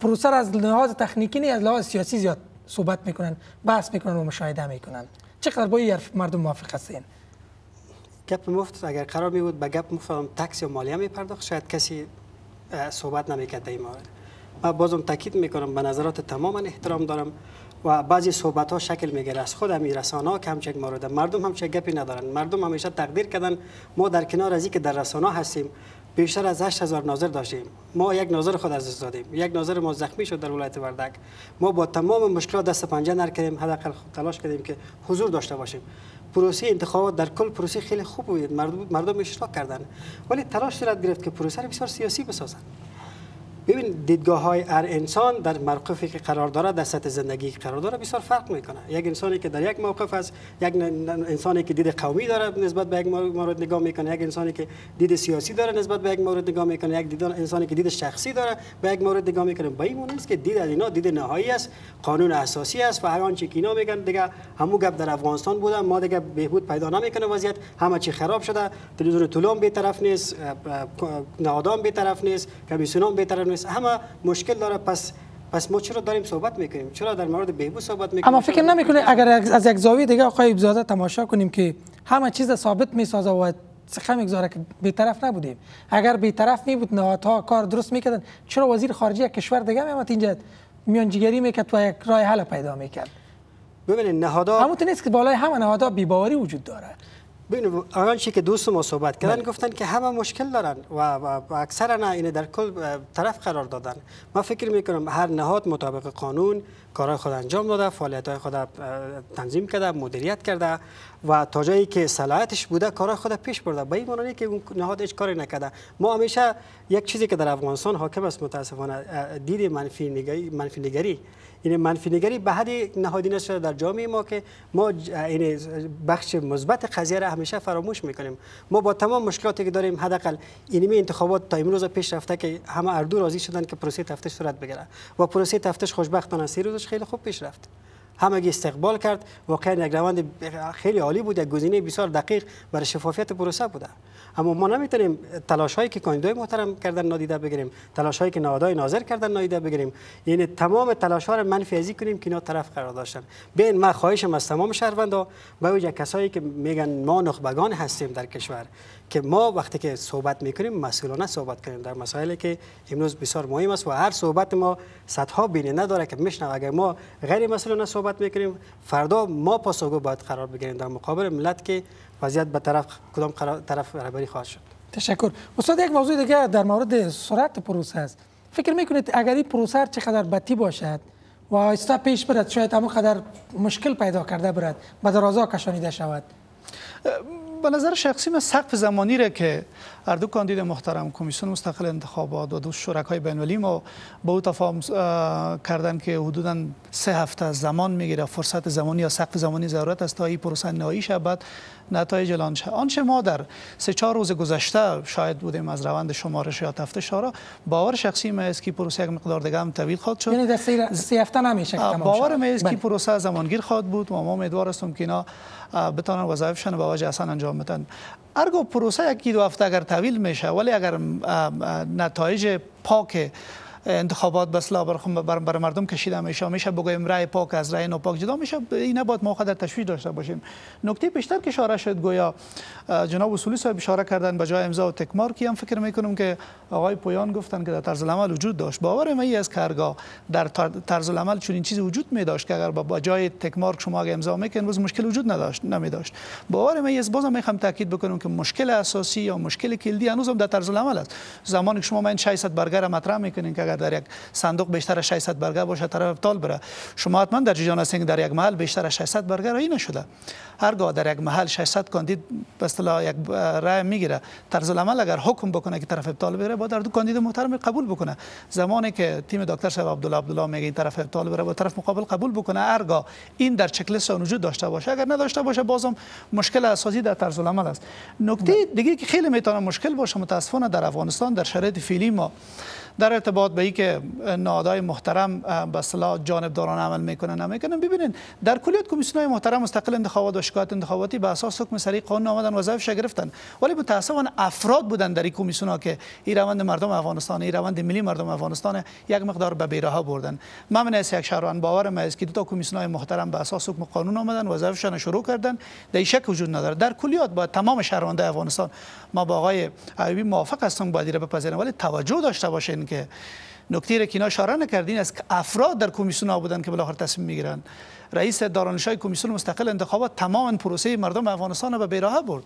[SPEAKER 1] پروسر از لحاظ تکنیکی نه از لحاظ سیاسی زیاد صحبت میکنن بحث میکنن و مشاهده میکنن چقدر با این مردم موافق هستین
[SPEAKER 3] گپ مفت اگر قرار می بود به گپ مفت تکس و مالیه می پرداخت شاید کسی صحبت نمیکرد در این مورد من بازم تاکید میکنم به نظرات تماما احترام دارم و بعضی صحبت ها شکل میگیره از خود امی رسانه ها که مورد مردم چه گپی ندارن مردم همیشه تقدیر کردن ما در کنار از که در رسانه هستیم بیشتر از 8000 ناظر داشتیم ما یک ناظر خود از دست دادیم یک ناظر ما زخمی شد در ولایت وردک ما با تمام مشکلات دست پنجه کردیم حداقل تلاش کردیم که حضور داشته باشیم پروسی انتخابات در کل پروسی خیلی خوب بود مردم مردم اشتراک کردن ولی تلاش شرط گرفت که پروسه بسیار سیاسی بسازند. ببین دیدگاه های هر انسان در موقفی که قرار داره در سطح زندگی قرار داره بسیار فرق میکنه یک انسانی که در یک موقف است یک انسانی که دید قومی داره نسبت به یک مورد نگاه میکنه یک انسانی که دید سیاسی داره نسبت به یک مورد نگاه میکنه یک دید انسانی که دید شخصی داره به یک مورد نگاه میکنه با این است که دید از اینا دید نهایی است قانون اساسی است و هر آنچه که اینا میگن دیگه همو گپ در افغانستان بودن ما دیگه بهبود پیدا نمیکنه وضعیت همه چی خراب شده تلویزیون طولان به طرف نیست نهادان به طرف نیست کمیسیون به طرف نیست همه مشکل داره پس پس ما چرا داریم صحبت میکنیم چرا در مورد بهبود صحبت میکنیم اما فکر نمیکنه اگر از یک زاویه
[SPEAKER 1] دیگه آقای ابزاده تماشا کنیم که همه چیز ثابت میسازه و سخه میگذاره که طرف نبودیم اگر بیطرف می بود نهادها کار درست میکردن چرا وزیر خارجه کشور دیگه میامد اینجا میانجیگری میکرد و یک راه حل پیدا میکرد
[SPEAKER 3] ببینید نهادها همونطور نیست که بالای همه نهادها بیباوری وجود داره بین آنان که دوست ما صحبت کردن بله. گفتن
[SPEAKER 1] که همه مشکل
[SPEAKER 3] دارن و, و نه اینه در کل طرف قرار دادن ما فکر میکنم هر نهاد مطابق قانون کارهای خود انجام داده فعالیت های خود تنظیم کرده مدیریت کرده و تا جایی که صلاحیتش بوده کارهای خود پیش برده به این معنی که نهاد هیچ کاری نکرده ما همیشه یک چیزی که در افغانستان حاکم است متاسفانه دید منفی نگری منفی نگری این یعنی منفی نگری به حد نهادی شده در جامعه ما که ما این یعنی بخش مثبت قضیه را همیشه فراموش میکنیم ما با تمام مشکلاتی که داریم حداقل اینمی انتخابات تا امروز پیش رفته که همه اردو راضی شدن که پروسه تفتیش صورت بگیره و پروسه تفتیش خوشبختانه سه روزش خیلی خوب پیش رفت همگی استقبال کرد واقعا یک روند خیلی عالی بود یک گزینه بسیار دقیق برای شفافیت پروسه بوده اما ما نمیتونیم تلاش هایی که کاندیدای محترم کردن نادیده بگیریم تلاش هایی که نهادهای ناظر کردن نادیده بگیریم یعنی تمام تلاش ها رو منفی ازی کنیم که اینا طرف قرار داشتن بین من خواهشم از تمام شهروندا به وجه کسایی که میگن ما نخبگان هستیم در کشور که ما وقتی که صحبت میکنیم مسئولانه صحبت کنیم در مسائلی که امروز بسیار مهم است و هر صحبت ما صدها بینه نداره که میشنو اگر ما غیر مسئولانه صحبت میکنیم فردا ما پاسخگو باید قرار بگیریم در مقابل ملت که وضعیت به طرف کدام طرف رهبری خواهد شد
[SPEAKER 1] تشکر استاد یک موضوع دیگه در مورد سرعت پروسه است فکر میکنید اگر این پروسه چقدر بتی باشد و استا پیش برد شاید همون قدر مشکل پیدا کرده برد به کشانیده شود به نظر شخصی من سقف زمانی را که اردو
[SPEAKER 4] کاندید محترم کمیسیون مستقل انتخابات و دو شرکای بین ما با او تفاهم کردن که حدودا سه هفته زمان میگیره فرصت زمانی یا سقف زمانی ضرورت است تا این پروسه نهایی شد بعد نتایج اعلان شد آنچه ما در سه چهار روز گذشته شاید بودیم از روند شمارش یا تفتش را باور شخصی من است که پروسه یک مقدار دیگه هم طویل خواهد شد یعنی در سه هفته نمیشه باور من است که بله. پروسه زمانگیر خواهد بود و ما امیدوار هستم که اینا بتوانن وظایفشان به علاج انجام میدن ارگو پروسه یکی دو هفته اگر طویل میشه ولی اگر نتایج پاک انتخابات به اصلاح بر, بر مردم کشیده میشه میشه بگویم رای پاک از رای ناپاک جدا میشه این باید ما خود تشویش داشته باشیم نکته بیشتر که اشاره شد گویا جناب اصولی صاحب اشاره کردن به جای امضا و تکمار که هم فکر میکنم که آقای پویان گفتن که در طرز عمل وجود داشت باور من از کارگاه در طرز العمل چنین چیزی وجود می داشت که اگر با جای تکمار شما امضا میکنید امروز مشکل وجود نداشت نمی داشت باور من از بازم میخوام تاکید بکنم که مشکل اساسی یا مشکل کلیدی هنوزم در طرز العمل است زمانی که شما من 600 برگر مطرح میکنین که اگر در یک صندوق بیشتر از 600 برگه باشه طرف ابطال بره شما حتما در جیجان هستین در یک محل بیشتر از 600 برگه رای نشده هرگاه در یک محل 600 کاندید به اصطلاح یک رای میگیره طرز العمل اگر حکم بکنه که طرف ابطال بره با در دو کاندید محترم قبول بکنه زمانی که تیم دکتر شب عبدالله عبدالله میگه این طرف ابطال بره با طرف مقابل قبول بکنه هرگاه این در چک وجود داشته باشه اگر نداشته باشه بازم مشکل اساسی در طرز العمل است نکته دیگه که خیلی میتونه مشکل باشه متاسفانه در افغانستان در شرایط فعلی ما در ارتباط به اینکه نهادهای محترم به اصطلاح جانبداران عمل میکنن نمیکنن ببینید در کلیت کمیسیون های محترم مستقل انتخابات و شکایت انتخاباتی به اساس حکم سری قانون آمدن وظایفش گرفتن ولی متاسفانه افراد بودن در این کمیسیون ها که این روند مردم افغانستان این ملی مردم افغانستان یک مقدار به بیراها بردن من از یک شهروند باورم است که دو تا کمیسیون های محترم به اساس حکم قانون آمدن وظایفشان شروع کردن در شک وجود نداره در کلیات با تمام شهروندان افغانستان ما با آقای عربی موافق هستم با دیره ولی توجه داشته باشین که نکته را که اینا اشاره نکردین است که افراد در کمیسیون ها بودن که بالاخره تصمیم میگیرن رئیس دارانشای کمیسیون مستقل انتخابات تمام پروسه مردم افغانستان را به بیراهه برد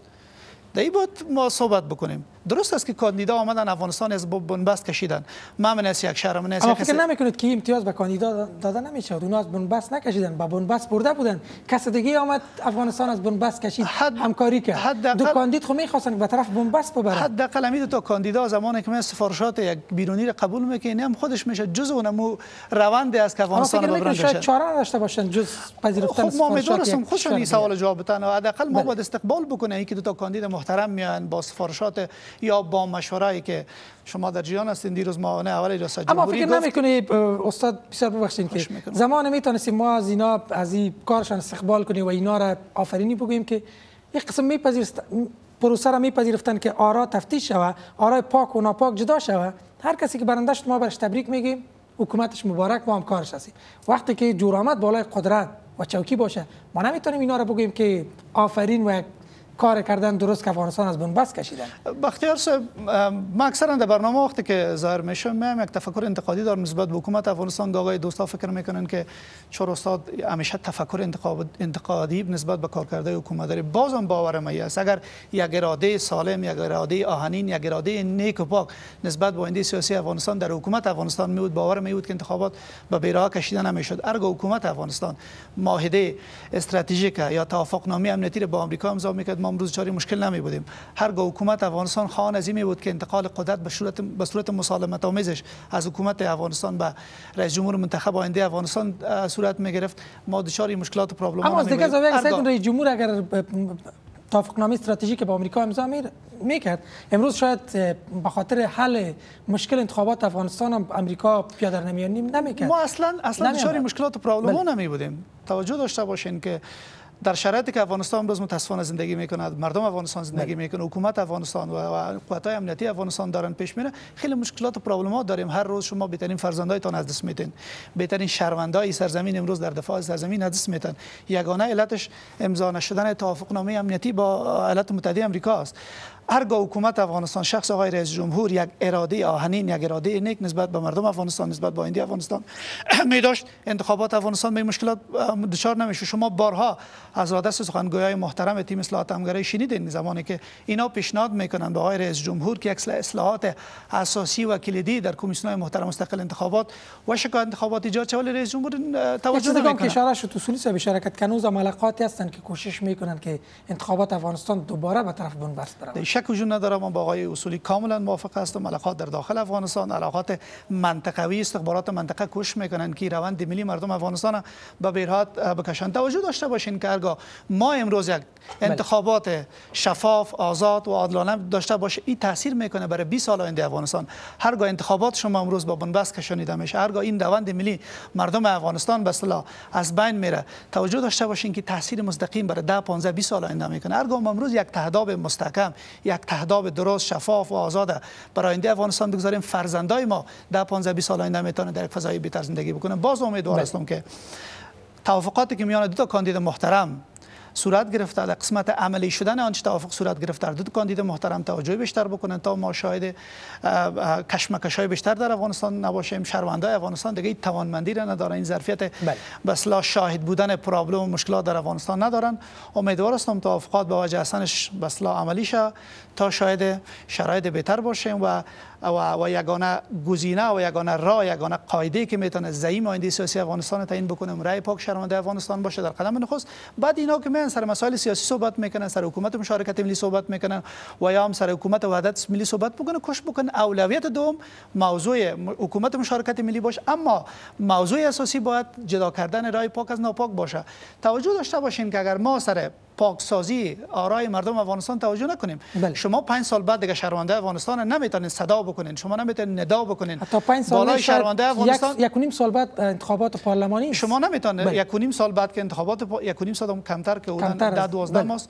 [SPEAKER 4] در این بود ما صحبت بکنیم درست است که کاندیدا آمدن افغانستان از بنبست کشیدن من است یک شهر من اما فکر
[SPEAKER 1] نمیکنید که امتیاز به کاندیدا داده نمیشه اونا از بنبست نکشیدن به بنبست برده بودن کس دیگه آمد افغانستان از بنبست کشید حد همکاری کرد حد دو کاندید خو میخواستن به طرف بنبست ببرن حداقل امید تا
[SPEAKER 4] کاندیدا زمانی که من سفارشات یک بیرونی را قبول میکنه هم خودش میشه جزء مو روند است که افغانستان رو برنده شد
[SPEAKER 2] چاره
[SPEAKER 1] نداشته باشن
[SPEAKER 4] جز
[SPEAKER 2] پذیرفتن خب ما میدونستم خودشون این سوال
[SPEAKER 4] جواب بدن حداقل ما بله. باید استقبال بکنه اینکه دو تا کاندید محترم میان با سفارشات یا با مشورایی که شما در جیان هستین دیروز ما نه اول ریاست جمهوری اما فکر
[SPEAKER 1] نمیکنی استاد بسیار ببخشین که زمان میتونستیم ما از اینا از این کارشان استقبال کنیم و اینا را آفرینی بگوییم که یک قسم میپذیرست پروسه را میپذیرفتن که آرا تفتیش شوه آرا پاک و ناپاک جدا شوه هر کسی که شد ما برش تبریک میگیم حکومتش مبارک ما هم کارش هستیم وقتی که جورآمد بالای قدرت و چوکی باشه ما نمیتونیم اینا را بگوییم که آفرین و کار کردن درست که افغانستان از بنبست کشیدن بختیار صاحب
[SPEAKER 4] ما اکثرا در برنامه وقتی که ظاهر میشم من یک تفکر انتقادی دارم نسبت به حکومت افغانستان آقای دوستا فکر میکنن که چور استاد همیشه تفکر انتقادی نسبت به کارکرده حکومت داره بازم ما است اگر یک اراده سالم یک اراده آهنین یک اراده نیک و پاک نسبت به اندیشه سیاسی افغانستان در حکومت افغانستان میود باور بود که انتخابات به بیراه کشیده نمیشد ارگو حکومت افغانستان ماهده استراتژیک یا توافقنامه امنیتی با آمریکا امضا میکرد ما امروز چاری مشکل نمی بودیم هرگاه حکومت افغانستان خان از بود که انتقال قدرت به صورت به صورت مسالمت آمیزش از حکومت افغانستان به رئیس جمهور منتخب آینده افغانستان صورت می گرفت ما دچار مشکلات و پرابلم اما از دیگه زاویه
[SPEAKER 1] رئیس جمهور اگر توافقنامه که با آمریکا امضا میکرد امروز شاید به خاطر حل مشکل انتخابات افغانستان هم امریکا پیاده نمیانی نمیکرد ما اصلا اصلا دچار
[SPEAKER 4] مشکلات و پرابلم بله. نمی بودیم توجه داشته باشین که در شرایطی که افغانستان امروز متاسفانه زندگی میکند مردم افغانستان زندگی بله. میکنه حکومت افغانستان و قوات های امنیتی افغانستان دارن پیش میره خیلی مشکلات و پرابلم داریم هر روز شما بهترین فرزندایتان از دست میدین بهترین شهروندای سرزمین امروز در دفاع سرزمین از دست میتن یگانه علتش امضا نشدن توافقنامه امنیتی با ایالات متحده امریکا است هرگاه حکومت افغانستان شخص آقای رئیس جمهور یک اراده آهنین یک اراده نیک نسبت به مردم افغانستان نسبت به ایندی افغانستان می داشت انتخابات افغانستان به مشکلات دچار نمیشه شما بارها از را دست سخنگوی محترم تیم اصلاحات همگرایی شنیدین زمانی که اینا پیشنهاد میکنن به آقای رئیس جمهور که یک اصلاحات اساسی و کلیدی در کمیسیون محترم مستقل انتخابات و شکایت انتخابات ایجاد چه ولی رئیس جمهور توجه نمیکنه که اشاره
[SPEAKER 1] شد اصولی سه شرکت کنوز عملقاتی هستند که کوشش میکنند که انتخابات افغانستان دوباره به طرف بنبست
[SPEAKER 4] شک وجود نداره با آقای اصولی کاملا موافق هستم علاقات در داخل افغانستان علاقات منطقوی استخبارات منطقه کوشش میکنن که روند ملی مردم افغانستان به بیرات بکشن توجه داشته باشین که هرگاه ما امروز یک بله. انتخابات شفاف آزاد و عادلانه داشته باشه این تاثیر میکنه برای 20 سال آینده افغانستان هرگاه انتخابات شما امروز با بنبست کشانیده میشه هرگاه این روند ملی مردم افغانستان به اصطلاح از بین میره توجه داشته باشین که تاثیر مستقیم برای 10 15 20 سال آینده میکنه هرگاه امروز یک تهداب مستحکم یک تهداب درست شفاف و آزاد برای آینده افغانستان بگذاریم فرزندای ما در 15 20 سال آینده میتونه در یک فضای بهتر زندگی بکنه باز امیدوار بله. هستم که توافقاتی که میان دو تا کاندید محترم صورت گرفته در قسمت عملی شدن آنچه توافق صورت گرفت در دو کاندید محترم توجه بیشتر بکنند تا ما شاهد کشمکش های بیشتر در افغانستان نباشیم شهروندای افغانستان دیگه توانمندی را نداره این ظرفیت بله. بس شاهد بودن پرابلم و مشکلات در افغانستان ندارن امیدوار هستم توافقات به وجه حسنش بس عملی شه تا شاهد شرایط بهتر باشیم و و, و یگانه گزینه و یگانه راه یگانه قاعده که میتونه زعیم آینده سیاسی افغانستان تعیین بکنه رای پاک شرمنده افغانستان باشه در قدم نخست بعد اینا که میان سر مسائل سیاسی صحبت میکنن سر حکومت مشارکت ملی صحبت میکنن و یا هم سر حکومت وحدت ملی صحبت بکنه کش بکنه اولویت دوم موضوع حکومت مشارکت ملی باشه اما موضوع اساسی باید جدا کردن رای پاک از ناپاک باشه توجه داشته باشین که اگر ما سر پاکسازی آرای مردم افغانستان توجه نکنیم بله. شما پنج سال بعد دیگه شهرونده افغانستان نمیتونین صدا بکنین شما نمیتونین ندا بکنین حتی 5 سال بالای شهرونده افغانستان
[SPEAKER 1] یک نیم سال بعد انتخابات پارلمانی شما نمیتونین بله.
[SPEAKER 4] یک نیم سال بعد که انتخابات پا... یک نیم سال کمتر که اون 12 بله. ماست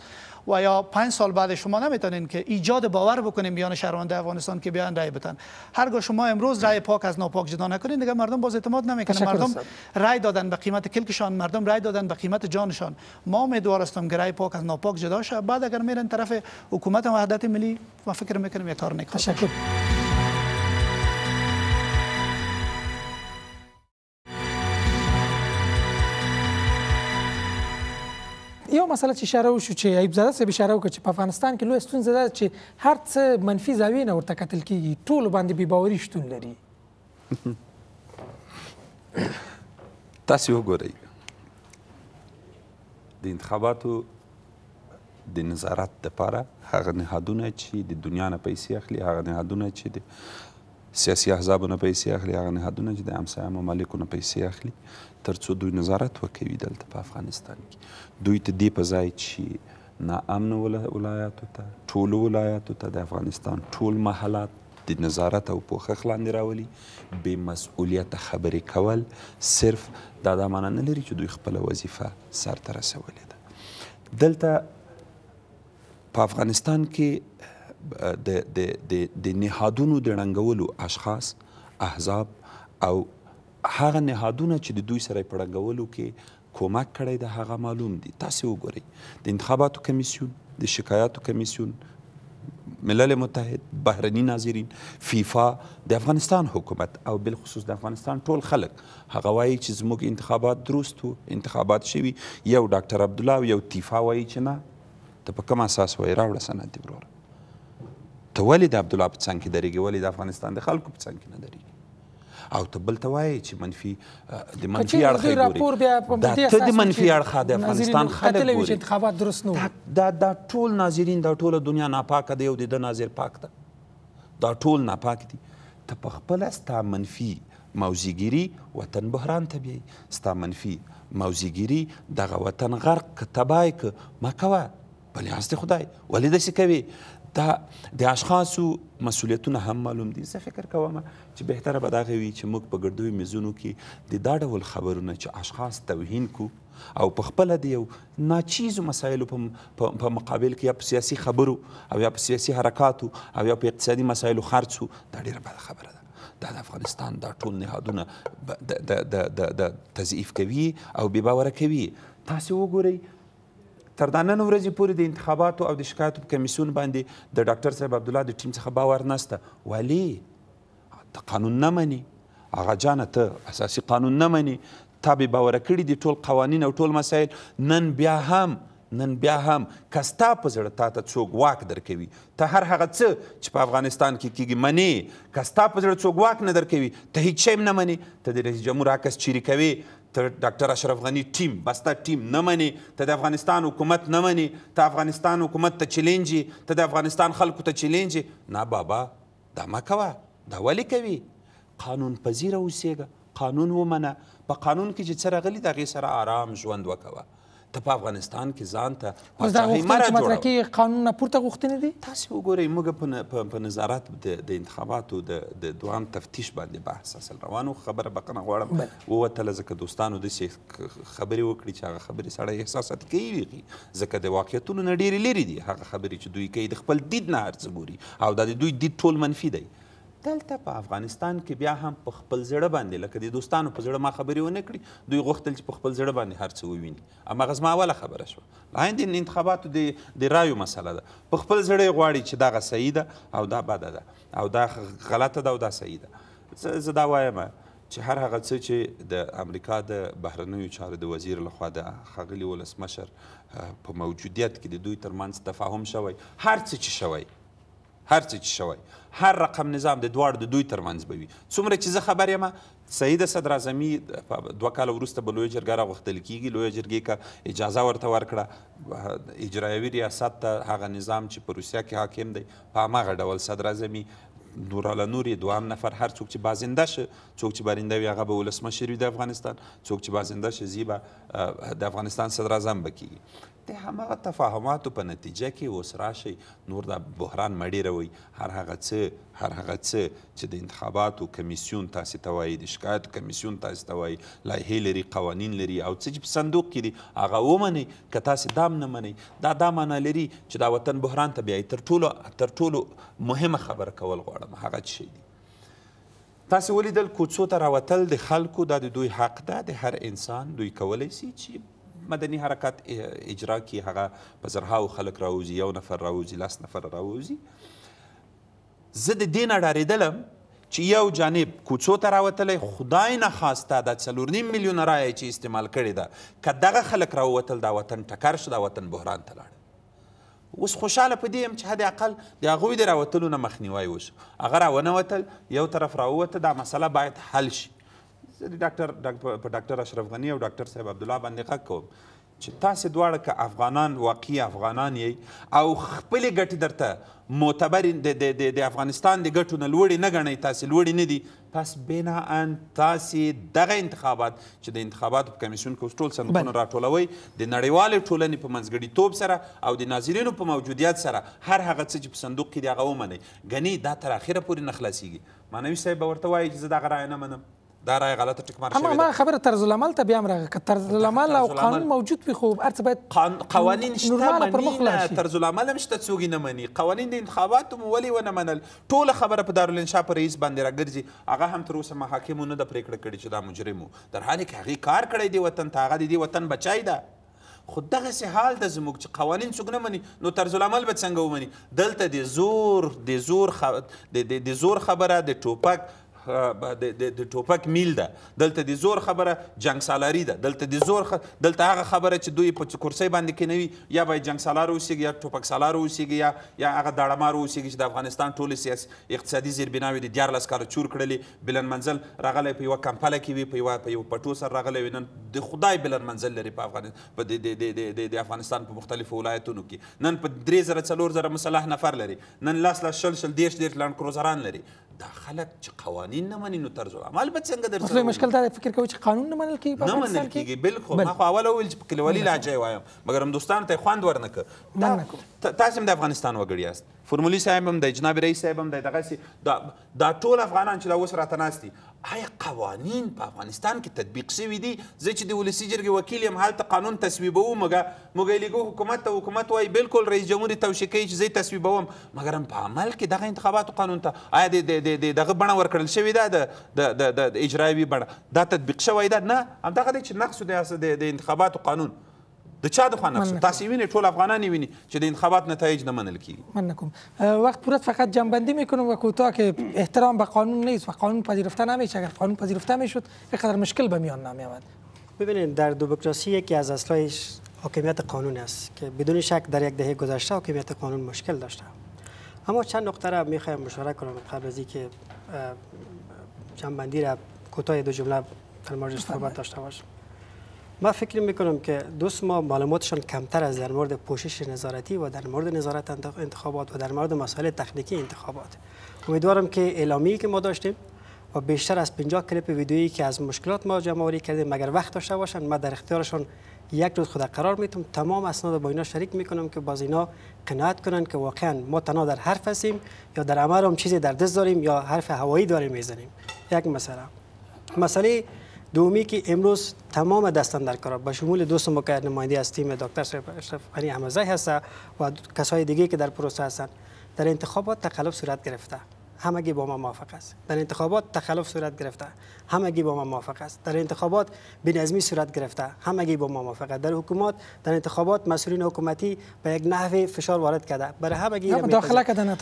[SPEAKER 4] و یا پنج سال بعد شما نمیتونین که ایجاد باور بکنین بیان شهروند افغانستان که بیان رای بدن هرگاه شما امروز رای پاک از ناپاک جدا نکنین دیگه مردم باز اعتماد نمیکنن مردم رای دادن به قیمت کلکشان مردم رای دادن به قیمت جانشان ما امیدوار هستم که رای پاک از ناپاک جدا شه بعد اگر میرن طرف حکومت وحدت ملی ما فکر میکنیم یک کار
[SPEAKER 1] یو مسله چې اشاره وشو چې ایب زاده صاحب اشاره وکړه چې په افغانستان کې لوی ستونزه ده چې هر څه منفي زاویې نه ورته کتل کیږي ټول باندې بې باوري شتون لري
[SPEAKER 5] تاسو وګورئ د انتخاباتو د نظارت لپاره هغه نهادونه چې د دنیا نه پیسې اخلي هغه نهادونه چې د سیاسي احزابونه پیسې اخلي هغه نهادونه چې د همسایه ممالکو نه پیسې اخلي ترڅو دوی نظارت وکوي دلته په افغانستان کې دوی ته دې په ځای چې ناامن ولایاتو ته ټولو ولایاتو ته د افغانستان ټول محلات د نظارت او پوښښ لاندې راولي بې مسؤلیته خبرې کول صرف دا دا معنا نه لري چې دوی خپله وظیفه سرته رسولې ده دلته په افغانستان کې د د د د نهادونو د رنګولو اشخاص احزاب او هغه نهادونه چې د دوی سره په رنګولو کې کومک کړی د هغه معلوم دي تاسو وګورئ د انتخاباتو کمیسیون د شکایاتو کمیسیون ملل متحد بهرنی ناظرین فیفا د افغانستان حکومت او بالخصوص د افغانستان ټول خلک هغه وایي چې زموږ انتخابات درست وو انتخابات شوي یو ډاکټر عبدالله او یو تیفا وایي چې نه ته په کوم اساس وایي راوړه سند دې وروره ته ولې د عبدالله په څنګ کې درېږي ولې د افغانستان د خلکو په څنګ کې نه درېږي او ته بل ته وایې چې منفي د منفي اړخ ګوري دا ته د منفي اړخ د افغانستان خلک ګوري انتخابات درست نو دا دا ټول ناظرین دا ټول دنیا ناپاکه دی او د ناظر پاک ده دا ټول ناپاک دي ته په خپل ستا منفي موزیګيري وطن بحران ته بیي ستا منفي موزیګيري دغه وطن غرق تبای ک مکوه بل یاست خدای ولې د څه کوي دا د اشخاصو مسولیتونه هم معلوم دي زه فکر کوم چې بهتره به دغه وي چې موږ په ګردوي میزونو کې د دا ډول خبرونه چې اشخاص توهین کو او په خپله د یو ناچیزو مسایلو په مقابل کې یا په سیاسي خبرو او یا په سیاسي حرکاتو او یا په اقتصادي مسایلو خرڅو دا ډیره بده خبره ده دا د افغانستان دا ټول نهادونه د تضعیف کوي او بې باوره کوي تاسې وګورئ تر دا نن ورځې پورې د انتخاباتو او د شکایاتو کمیسیون باندې د ډاکټر صاحب عبدالله د ټیم څخه باور نسته ولې قانون نه مني هغه جانه ته اساسي قانون نه مني تا بې باوره کړي دي ټول قوانین او ټول مسایل نن بیا هم نن بیا هم که ستا په زړه تا ته څوک واک درکوي ته هر هغه څه چې په افغانستان کې کی کیږي منې که ستا په زړه څوک واک نه درکوي ته هیڅ شی نه منې ته د رئیس جمهور عکس چیرې کوې ته ډاکټر اشرف غنی ټیم بس ته ټیم نه مني ته د افغانستان حکومت نه مني ته افغانستان حکومت ته چیلنجي ته د افغانستان خلکو ته چیلنجي نه بابا دا مه کوه دا ولې کوي قانون پذیره اوسېږه قانون ومنه په قانون کې چې څه راغلي د هغې سره آرام ژوند وکوه ته په افغانستان کې ځان ته پاچاهي مره جوړه مطرح
[SPEAKER 1] کې قانون پورته غوښتنې دي
[SPEAKER 5] تاسو وګورئ موږ په نظارت د انتخاباتو د دوام تفتیش باندې بحث اصل روانو خبره بقنه غواړم ووتله ځکه دوستانو داسې خبرې وکړي چې هغه خبرې سړی احساسات کوي ځکه د واقعیتونو نه ډېرې لرې دي هغه خبرې چې دوی کوي د خپل دید نه هر څه ګوري او دا د دوی دید ټول منفي دی دلته په افغانستان کې بیا هم په خپل زړه باندې لکه د دوستانو په زړه ما خبرې ونه کړي دوی غوښتل چې په خپل زړه باندې هر څه وویني هماغه زما اوله خبره شوه لاندې د انتخاباتو د د رایو مسله ده په خپل زړه یې غواړي چې دغه صحیح ده او دا بده ده او دا غلطه ده او دا صحیح ده زه دا وایم چې هر هغه څه چې د امریکا د بهرنیو چارو د وزیر لخوا د ښاغلي ولسمشر په موجودیت کې د دوی ترمنځ تفاهم شوی هر څه چې شوی هر څه چې شوی هر رقم نظام د دواړو د دوی ترمنځ به وي څومره چې زه خبر یم سید صدراعظمي دوه کاله وروسته به لویه جرګه راغوښتل کیږي لویه جرګې که اجازه ورته ورکړه اجرایوي ریاست ته هغه نظام چې په روسیه کې حاکم دی په هماغه ډول صدراعظمي نوراله نورې دوام نفر هر څوک چې بازنده شه څوک چې برنده وي هغه به ولسمشر وي د افغانستان څوک چې بازنده شه زی به د افغانستان صدراعظم به کیږي د هماغه تفاهماتو په نتیجه کې اوس راشئ نور دا بحران مړې روئ هر هغه څه هر هغه څه چې د انتخاباتو کمیسیون تاسې ته وایي د شکایاتو کمیسیون تاسې ته وایي لایحې لري قوانین لري او څه چې په صندوق کې دي هغه ومنئ که تاسې دام نه منئ دا دا معنی لري چې دا وطن بحران ته بیایي تر ټولو تر ټولو مهمه خبره کول غواړم هغه څه شی دي تاسو ولیدل کوڅو ته راوتل د خلکو دا د دوی حق ده د هر انسان دوی کولی سي چې مدني حرکت اجرا کی هغه په زرهاو خلک راوځي یو نفر راوځي لس نفر راوځي زه د دې نه ډارېدلم چې یو جانب کوڅو ته راوتلی خدای نه خواسته دا څلور نیم میلیونه رایه چې استعمال کړې ده که دغه خلک راووتل دا وطن ټکر شو دا وطن بحران ته لاړ اوس خوشحاله په دې یم چې حد اقل د هغوی د راوتلو نه مخنیوی وشو هغه راونه وتل یو طرف راووته دا مسله باید حل شي زه د ډاکټر په ډاکټر اشرف غني او ډاکټر صاحب عبدالله باندې غږ کوم چې تاسې دواړه که افغانان واقعي افغانان یې او خپلې ګټې درته معتبر د افغانستان د ګټو نه لوړې نه ګڼئ تاسې لوړې نه دي پس بناء تاسې دغه انتخابات چې د انتخاباتو په کمیسیون کې ټول صندوقونه راټولوي د نړیوالې ټولنې په منځګړیتوب سره او د ناظرینو په موجودیت سره هر هغه څه چې په صندوق کې دی هغه ومنئ ګنې دا تر اخره پورې نه خلاصیږي معنوي صاحب به ورته وایي چې زه دغه رایه نه منم دا رای غلطه ټکمار شوې ده
[SPEAKER 1] خبره طرز العمل ته بیا هم راغی که طرز العمل او قانون موجود وي خو هر څه باید قوانین شته مني طرز
[SPEAKER 5] العمل هم شته څوک یې نه مني قوانین د انتخاباتو مو ولې ونه منل ټوله خبره په دارالانشا په رئیس باندې راګرځي هغه هم تر اوسه محاکمو نه ده پرېکړه کړې چې دا مجرم در حال کې هغې کار کړی دی وطن ته هغه د دې وطن بچای ده خو دغسې حال ده زموږ چې قوانین څوک نه مني نو طرزالعمل به څنګه ومني دلته د زور د زور خ... د زور خبره د ټوپک د ټوپک میل ده دلته د زور خبره جنگ سالاری ده دلته د زور خ... دلته هغه خبره چې دوی په کرسۍ باندې کینوي یا به جنگ سالار اوسیږي یا ټوپک سالار اوسیږي یا یا هغه داړمار اوسیږي چې د افغانستان ټولې سیاسي اقتصادي زیربناوې د دیارلس کاله چور کړلې بلند منزل راغلی په یوه کمپله کې وي په یوه په یو پټو سره راغلی وي نن د خدای بلند منزل لري په افغانستان د افغانستان په مختلفو ولایتونو کې نن په درې زره څلور زره مسلح نفر لري نن لاس لاس شل شل دېرش دېرش لنډ کروزران لري دا خلک چې قوانین نه مني نو طرز عمل به څنګه در سره مشکل
[SPEAKER 1] دا فکر کوي چې قانون نه منل کیږي نه منل
[SPEAKER 5] کیږي بالکل ما خو اول ویل چې په کلیوالي لهجه وایم مګر هم دوستانو ته یې خوند ورنکړه تاسو هم د افغانستان وګړي یاست فرمولي صاحب هم دی جناب رئیس صاحب هم دی دغسې دا, دا ټول افغانان چې دا اوس راته ناست دي آیا قوانین په افغانستان کې تطبیق شوي دي زه چې د ولسي جرګې وکیل یم هلته قانون تصویبوو مګه موږ یې لیږو حکومت ته حکومت وایي بالکل رئیس جمهور یې توشیح کوي چې زه یې تصویبوم مګر هم په عمل کې دغه انتخاباتو قانون ته آیا د دغه بڼه ورکړل شوې ده د د اجرایوي بڼه دا تطبیق شوی ده نه همدغه دی چې نقص د انتخاباتو قانون د چا د خوا تاسو وینئ ټول افغانان ویني چې د انتخابات نتایج نه منل کیږي
[SPEAKER 1] من وخت وقت فقط جنبندی میکنم و کوتاه که احترام به قانون نیست و قانون پذیرفته نمیشه اگر قانون پذیرفته میشد اینقدر مشکل به میان نمیآمد
[SPEAKER 3] ببینید در دموکراسی یکی از اصلایش حاکمیت قانون است که بدون شک در یک دهه گذشته حاکمیت قانون مشکل داشته اما چند نقطه را میخوایم مشاره کنم قبل از اینکه جنبندی را کوتاه دو جمله در مورد صحبت داشته باشم ما فکر میکنم که دوست ما معلوماتشان کمتر از در مورد پوشش نظارتی و در مورد نظارت انتخابات و در مورد مسائل تکنیکی انتخابات امیدوارم که اعلامی که ما داشتیم و بیشتر از 50 کلیپ ویدیویی که از مشکلات ما جمع آوری کردیم مگر وقت داشته باشن ما در اختیارشان یک روز خود قرار میتونم تمام اسناد با اینا شریک میکنم که باز اینا قناعت کنن که واقعا ما تنها در حرف هستیم یا در عمل هم چیزی در دست داریم یا حرف هوایی داریم میزنیم یک مثلا مسئله دومی که امروز تمام دستندر در کار به شمول دوست ما که نماینده از تیم دکتر اشرف علی احمدزی هست و کسای دیگه که در پروسه هستند در انتخابات تقلب صورت گرفته همگی با ما موافق است در انتخابات تخلف صورت گرفته همگی با ما موافق است در انتخابات بنظمی صورت گرفته همگی با ما موافق است در حکومت در انتخابات مسئولین حکومتی به یک نحو فشار وارد کرده برای همگی داخله کردن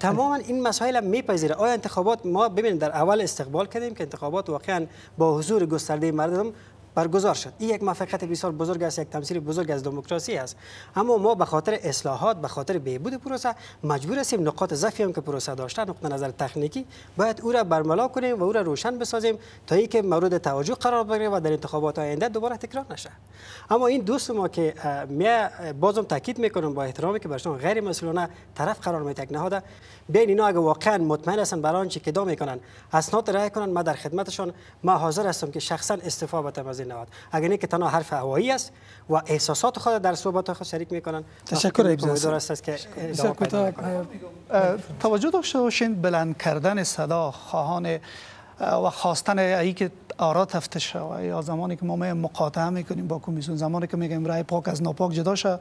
[SPEAKER 3] تماما این مسائل میپذیره آیا انتخابات ما ببینیم در اول استقبال کردیم که انتخابات واقعا با حضور گسترده مردم برگزار شد این یک موفقیت بسیار بزرگ است یک تمثیل بزرگ از دموکراسی است اما ما به خاطر اصلاحات به خاطر بهبود پروسه مجبور هستیم نقاط ضعفی هم که پروسه داشته نقطه نظر تکنیکی باید او را برملا کنیم و او را روشن بسازیم تا اینکه مورد توجه قرار بگیره و در انتخابات آینده دوباره تکرار نشه اما این دوست ما که می بازم تاکید میکنم با احترامی که برشان غیر مسئولانه طرف قرار تک نهاده بین اینا اگه واقعا مطمئن هستن برای آنچه که دا میکنن اسناد رای کنن ما در خدمتشان ما حاضر هستم که شخصا استفاده از نواد اگر نه که تنها حرف هوایی است و احساسات خود در صحبت خود شریک میکنن
[SPEAKER 1] تشکر ابزار است که
[SPEAKER 4] توجه داشته باشین بلند کردن صدا خواهان و خواستن ای که آرا شود یا زمانی که ما مقاطعه میکنیم با کمیسیون زمانی که میگیم رای پاک از ناپاک جدا شد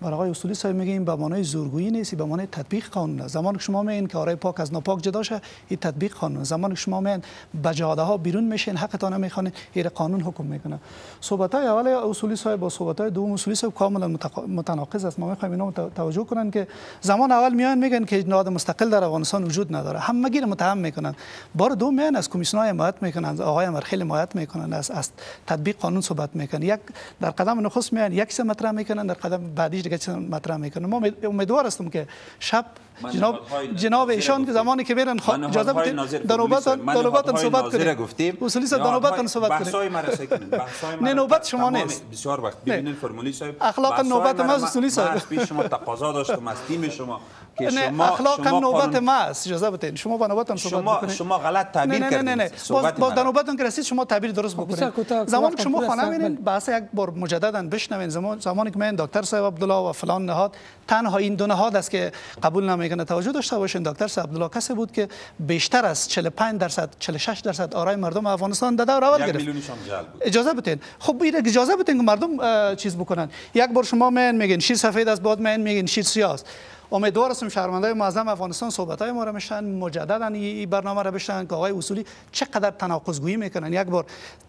[SPEAKER 4] برای آقای اصولی صاحب میگه این به معنای زورگویی نیست به معنای تطبیق قانون زمان شما میگین که آرای پاک از ناپاک جدا شه این تطبیق قانون زمان شما میگین بجاده ها بیرون میشین حقتان میخوان این قانون حکم میکنه صحبت های اول اصولی صاحب با صحبت های دوم اصولی صاحب کاملا متناقض است ما میخوایم اینا توجه کنن که زمان اول میان میگن که نهاد مستقل در افغانستان وجود نداره همگی رو متهم میکنن بار دو میان از کمیسیون های حمایت میکنن آقای امر خیلی حمایت میکنن از از تطبیق قانون صحبت میکنن یک در قدم نخست میان یک سه مطرح میکنن در قدم بعدی که چند مطرح میکنم، اومد امیدوار هستم که شب جناب جناب ایشان که زمانی که میرن
[SPEAKER 5] اجازه بده در نوبت در نوبت صحبت کنیم گفتیم اصولی در نوبت صحبت کنیم بحثای مرسه
[SPEAKER 4] کنیم
[SPEAKER 5] نه نوبت شما نیست بسیار وقت ببینید فرمولی صاحب اخلاق نوبت ما اصولی صاحب پیش شما تقاضا داشتم از تیم شما که شما اخلاق نوبت ما
[SPEAKER 4] است اجازه شما با نوبت صحبت شما شما
[SPEAKER 5] غلط تعبیر کردید نه نه نه با در
[SPEAKER 4] نوبت که رسید شما تعبیر درست خب، بکنید زمانی که شما خانه میرین بله. بحث یک بار مجددا بشنوین زمان زمانی که من دکتر صاحب عبدالله و فلان نهاد تنها این دو نهاد است که قبول نمی میکنه توجه داشته باشین دکتر عبدالله کسی بود که بیشتر از 45 درصد 46 درصد آرای مردم افغانستان در دور اول گرفت اجازه بدین خب این اجازه بدین که مردم چیز بکنن یک بار شما من میگین شیر سفید از باد من میگین شیر سیاست امیدوار هستم شهروندای معظم افغانستان صحبت های ما را میشن مجددا این برنامه را بشن که آقای اصولی چقدر تناقض گویی میکنن یک بار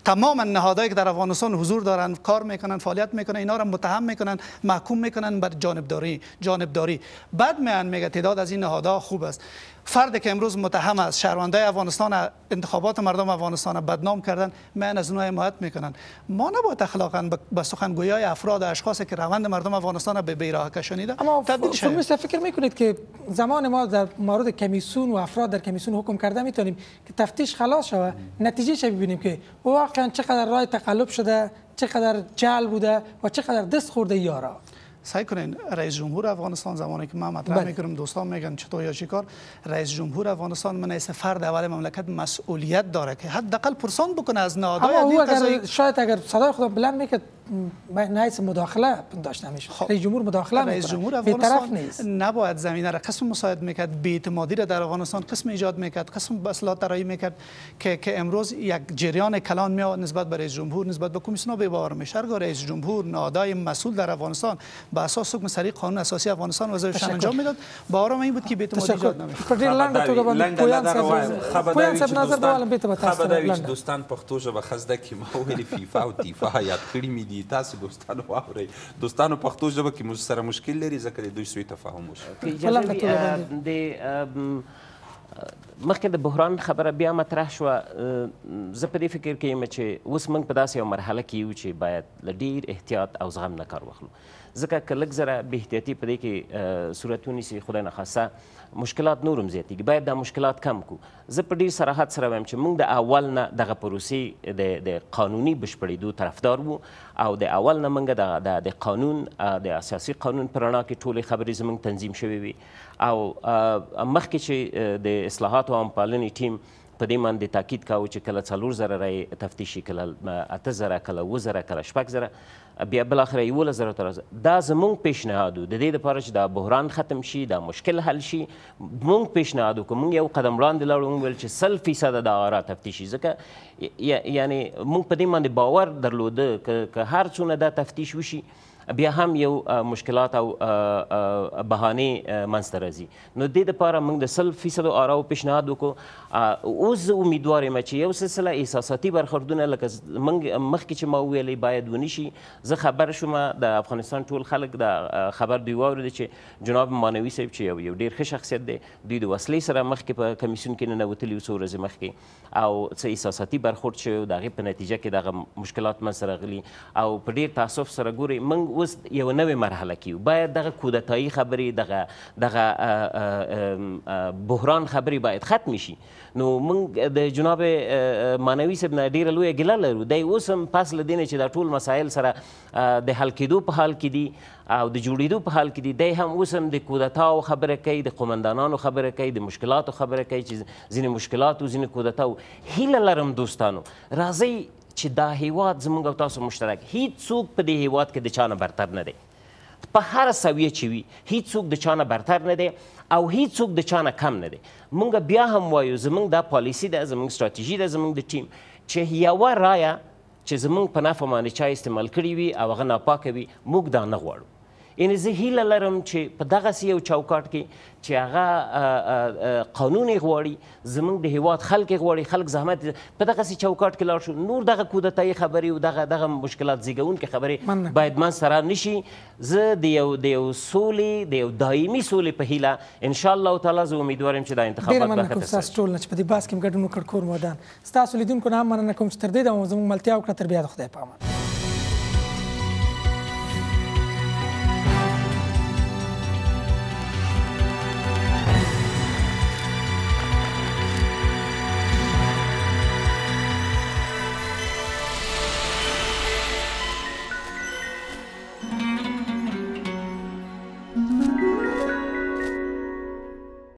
[SPEAKER 4] تمام نهادهایی که در افغانستان حضور دارن کار میکنن فعالیت میکنن اینا را متهم میکنن محکوم میکنن بر جانبداری جانبداری بعد میان میگه تعداد از این نهادها خوب است فرد که امروز متهم از شهرونده افغانستان انتخابات مردم افغانستان بدنام کردن من از اونها حمایت میکنن ما نباید اخلاقا به سخنگوی های افراد و اشخاصی که روند مردم افغانستان به بیراه کشانیده
[SPEAKER 1] اما خب- تبدیل خب فکر میکنید که زمان ما در مورد کمیسون و افراد در کمیسون حکم کرده میتونیم که تفتیش خلاص شود نتیجه شو ببینیم که واقعا چقدر رای تقلب شده چقدر جل بوده و چقدر دست خورده یارا سعی کنین
[SPEAKER 4] رئیس جمهور افغانستان زمانی که ما مطرح بله. میکنم دوستان میگن چطور یا کار رئیس جمهور افغانستان من ایسه فرد اول مملکت مسئولیت داره که حداقل پرسان بکنه از نهادهای اما او اگر تزای...
[SPEAKER 1] شاید اگر صدای خدا بلند میکرد نیست مداخله داشت نمیشه خب. رئیس جمهور مداخله رئیس جمهور افغانستان
[SPEAKER 4] نیست. نباید زمینه را قسم مساعد میکرد بی اعتمادی را در افغانستان قسم ایجاد میکرد قسم اصلاحات ترایی میکرد که که امروز یک جریان کلان میاد نسبت به رئیس جمهور نسبت به کمیسیون به میشه میشه رئیس جمهور نادای مسئول در افغانستان با اساس حکم سری قانون اساسی افغانستان وظایفش انجام میداد با آرام این بود که بیت مادی ایجاد نمیشد پر لنډه توګه باندې
[SPEAKER 5] پویان صاحب پویان صاحب نظر دا ولم بیت متاسف خبر دا چې دوستان پښتو ژبه خزده کې ما ویل فیفا او تیفا یاد کړی می دي تاسو دوستان واوري دوستان پښتو ژبه کې مو سره مشکل
[SPEAKER 2] لري ځکه دوی سوی تفاهم وشي د مخکې د بحران خبره بیا مطرح شوه زه په دې فکر کې یم چې اوس موږ په داسې یو مرحله کې یو چې باید له ډیر احتیاط او زغم نه کار واخلو ځکه که لږ زره بې احتیاطي په دې کې صورت ونیسي خدای نخواسته مشکلات نور هم زیاتېږي باید دا مشکلات کم کړو زه په ډېر سراحت سره وایم چې موږ د اول نه دغه پروسې د قانوني بشپړېدو طرفدار وو او د اول نه موږ د قانون د اساسي قانون په رڼا کې ټولې خبرې زموږ تنظیم شوې وي او مخکې چې د اصلاحاتو او پالنې ټیم په دې باندې تاکید کاوه چې کله څلور زره رایې تفتیش شي کله اته زره کله اووه زره کله شپږ زره بیا بالاخره یولس زره ته دا زموږ پیشنهاد د دې دپاره چې دا بحران ختم شي دا مشکل حل شي موږ پیشنهاد وکړو موږ یو قدم وړاندې لاړو موږ ویل چې سل فیصده دا آرا تفتیش شي ځکه یعنی موږ په دې باندې باور درلوده که هر څونه دا تفتیش وشي بیا هم یو مشکلات او بهانه منځته راځي نو دې لپاره موږ د سل فیصد آراو پیشنهاد وکړو اوس امیدوار یم چې یو سلسله احساساتي برخوردونه لکه موږ مخکې چې ما ویلې باید ونشي زه خبر شوم د افغانستان ټول خلک د خبر دوی واورید چې جناب مانوي صاحب چې یو ډیر ښه شخصیت دی دوی د وسلې سره مخکې په کمیسیون کې ننوتلي وسو ورځې مخکې او څه احساساتي برخورد شوی د هغې په نتیجه کې دغه مشکلات منځته راغلي او په ډیر تاسف سره ګوري موږ اوس یو نوې مرحله کې باید دغه کودتایی خبرې دغه دغه بحران خبرې باید ختم شي نو موږ د جناب مانوي صاحب نه ډیره لویه ګیله لرو دی اوس هم پس له دې نه چې دا ټول مسایل سره د حل کېدو په حال کې دي او د جوړېدو په حال کې دي دی هم اوس هم د کودتاو خبره کوي د قومندانانو خبره کوي د مشکلاتو خبره کوي چې ځینې مشکلات او ځینې کودتاو هیله لرم دوستانو راځئ چې دا هیواد زموږ او تاسو مشترک هیڅوک په دې هیواد کې د چا نه برتر نه دی په هر سویه چې وي هیڅوک د چا نه برتر نه دی او هیڅوک د چا نه کم نه دی مونږ بیا هم وایو زمونږ دا پالیسی ده زمونږ ستراتیژي ده زمونږ د ټیم چې یوه رایه چې زمونږ په نفع باندې چا استعمال کړی وي او هغه ناپاکه وي موږ دا نه غواړو یعنی زه هیله لرم چې په دغه یو چوکاټ کې چې هغه قانون غواړي زمونږ د هیواد خلک غواړي خلک زحمت په دغه سي چوکاټ کې لاړ شو نور دغه کودتای خبري او دغه دغه مشکلات زیږون کې خبري باید من سره نشي زه د یو د یو سولې د یو دایمي سولې په هیله ان شاء الله تعالی زه امیدوارم چې دا انتخابات به ښه تاسو
[SPEAKER 1] ټول چې په دې باس کې ګډون وکړ کور مودان تاسو لیدونکو نه مننه کوم چې تر دې د زموږ ملتیا وکړه تر بیا خدای پامه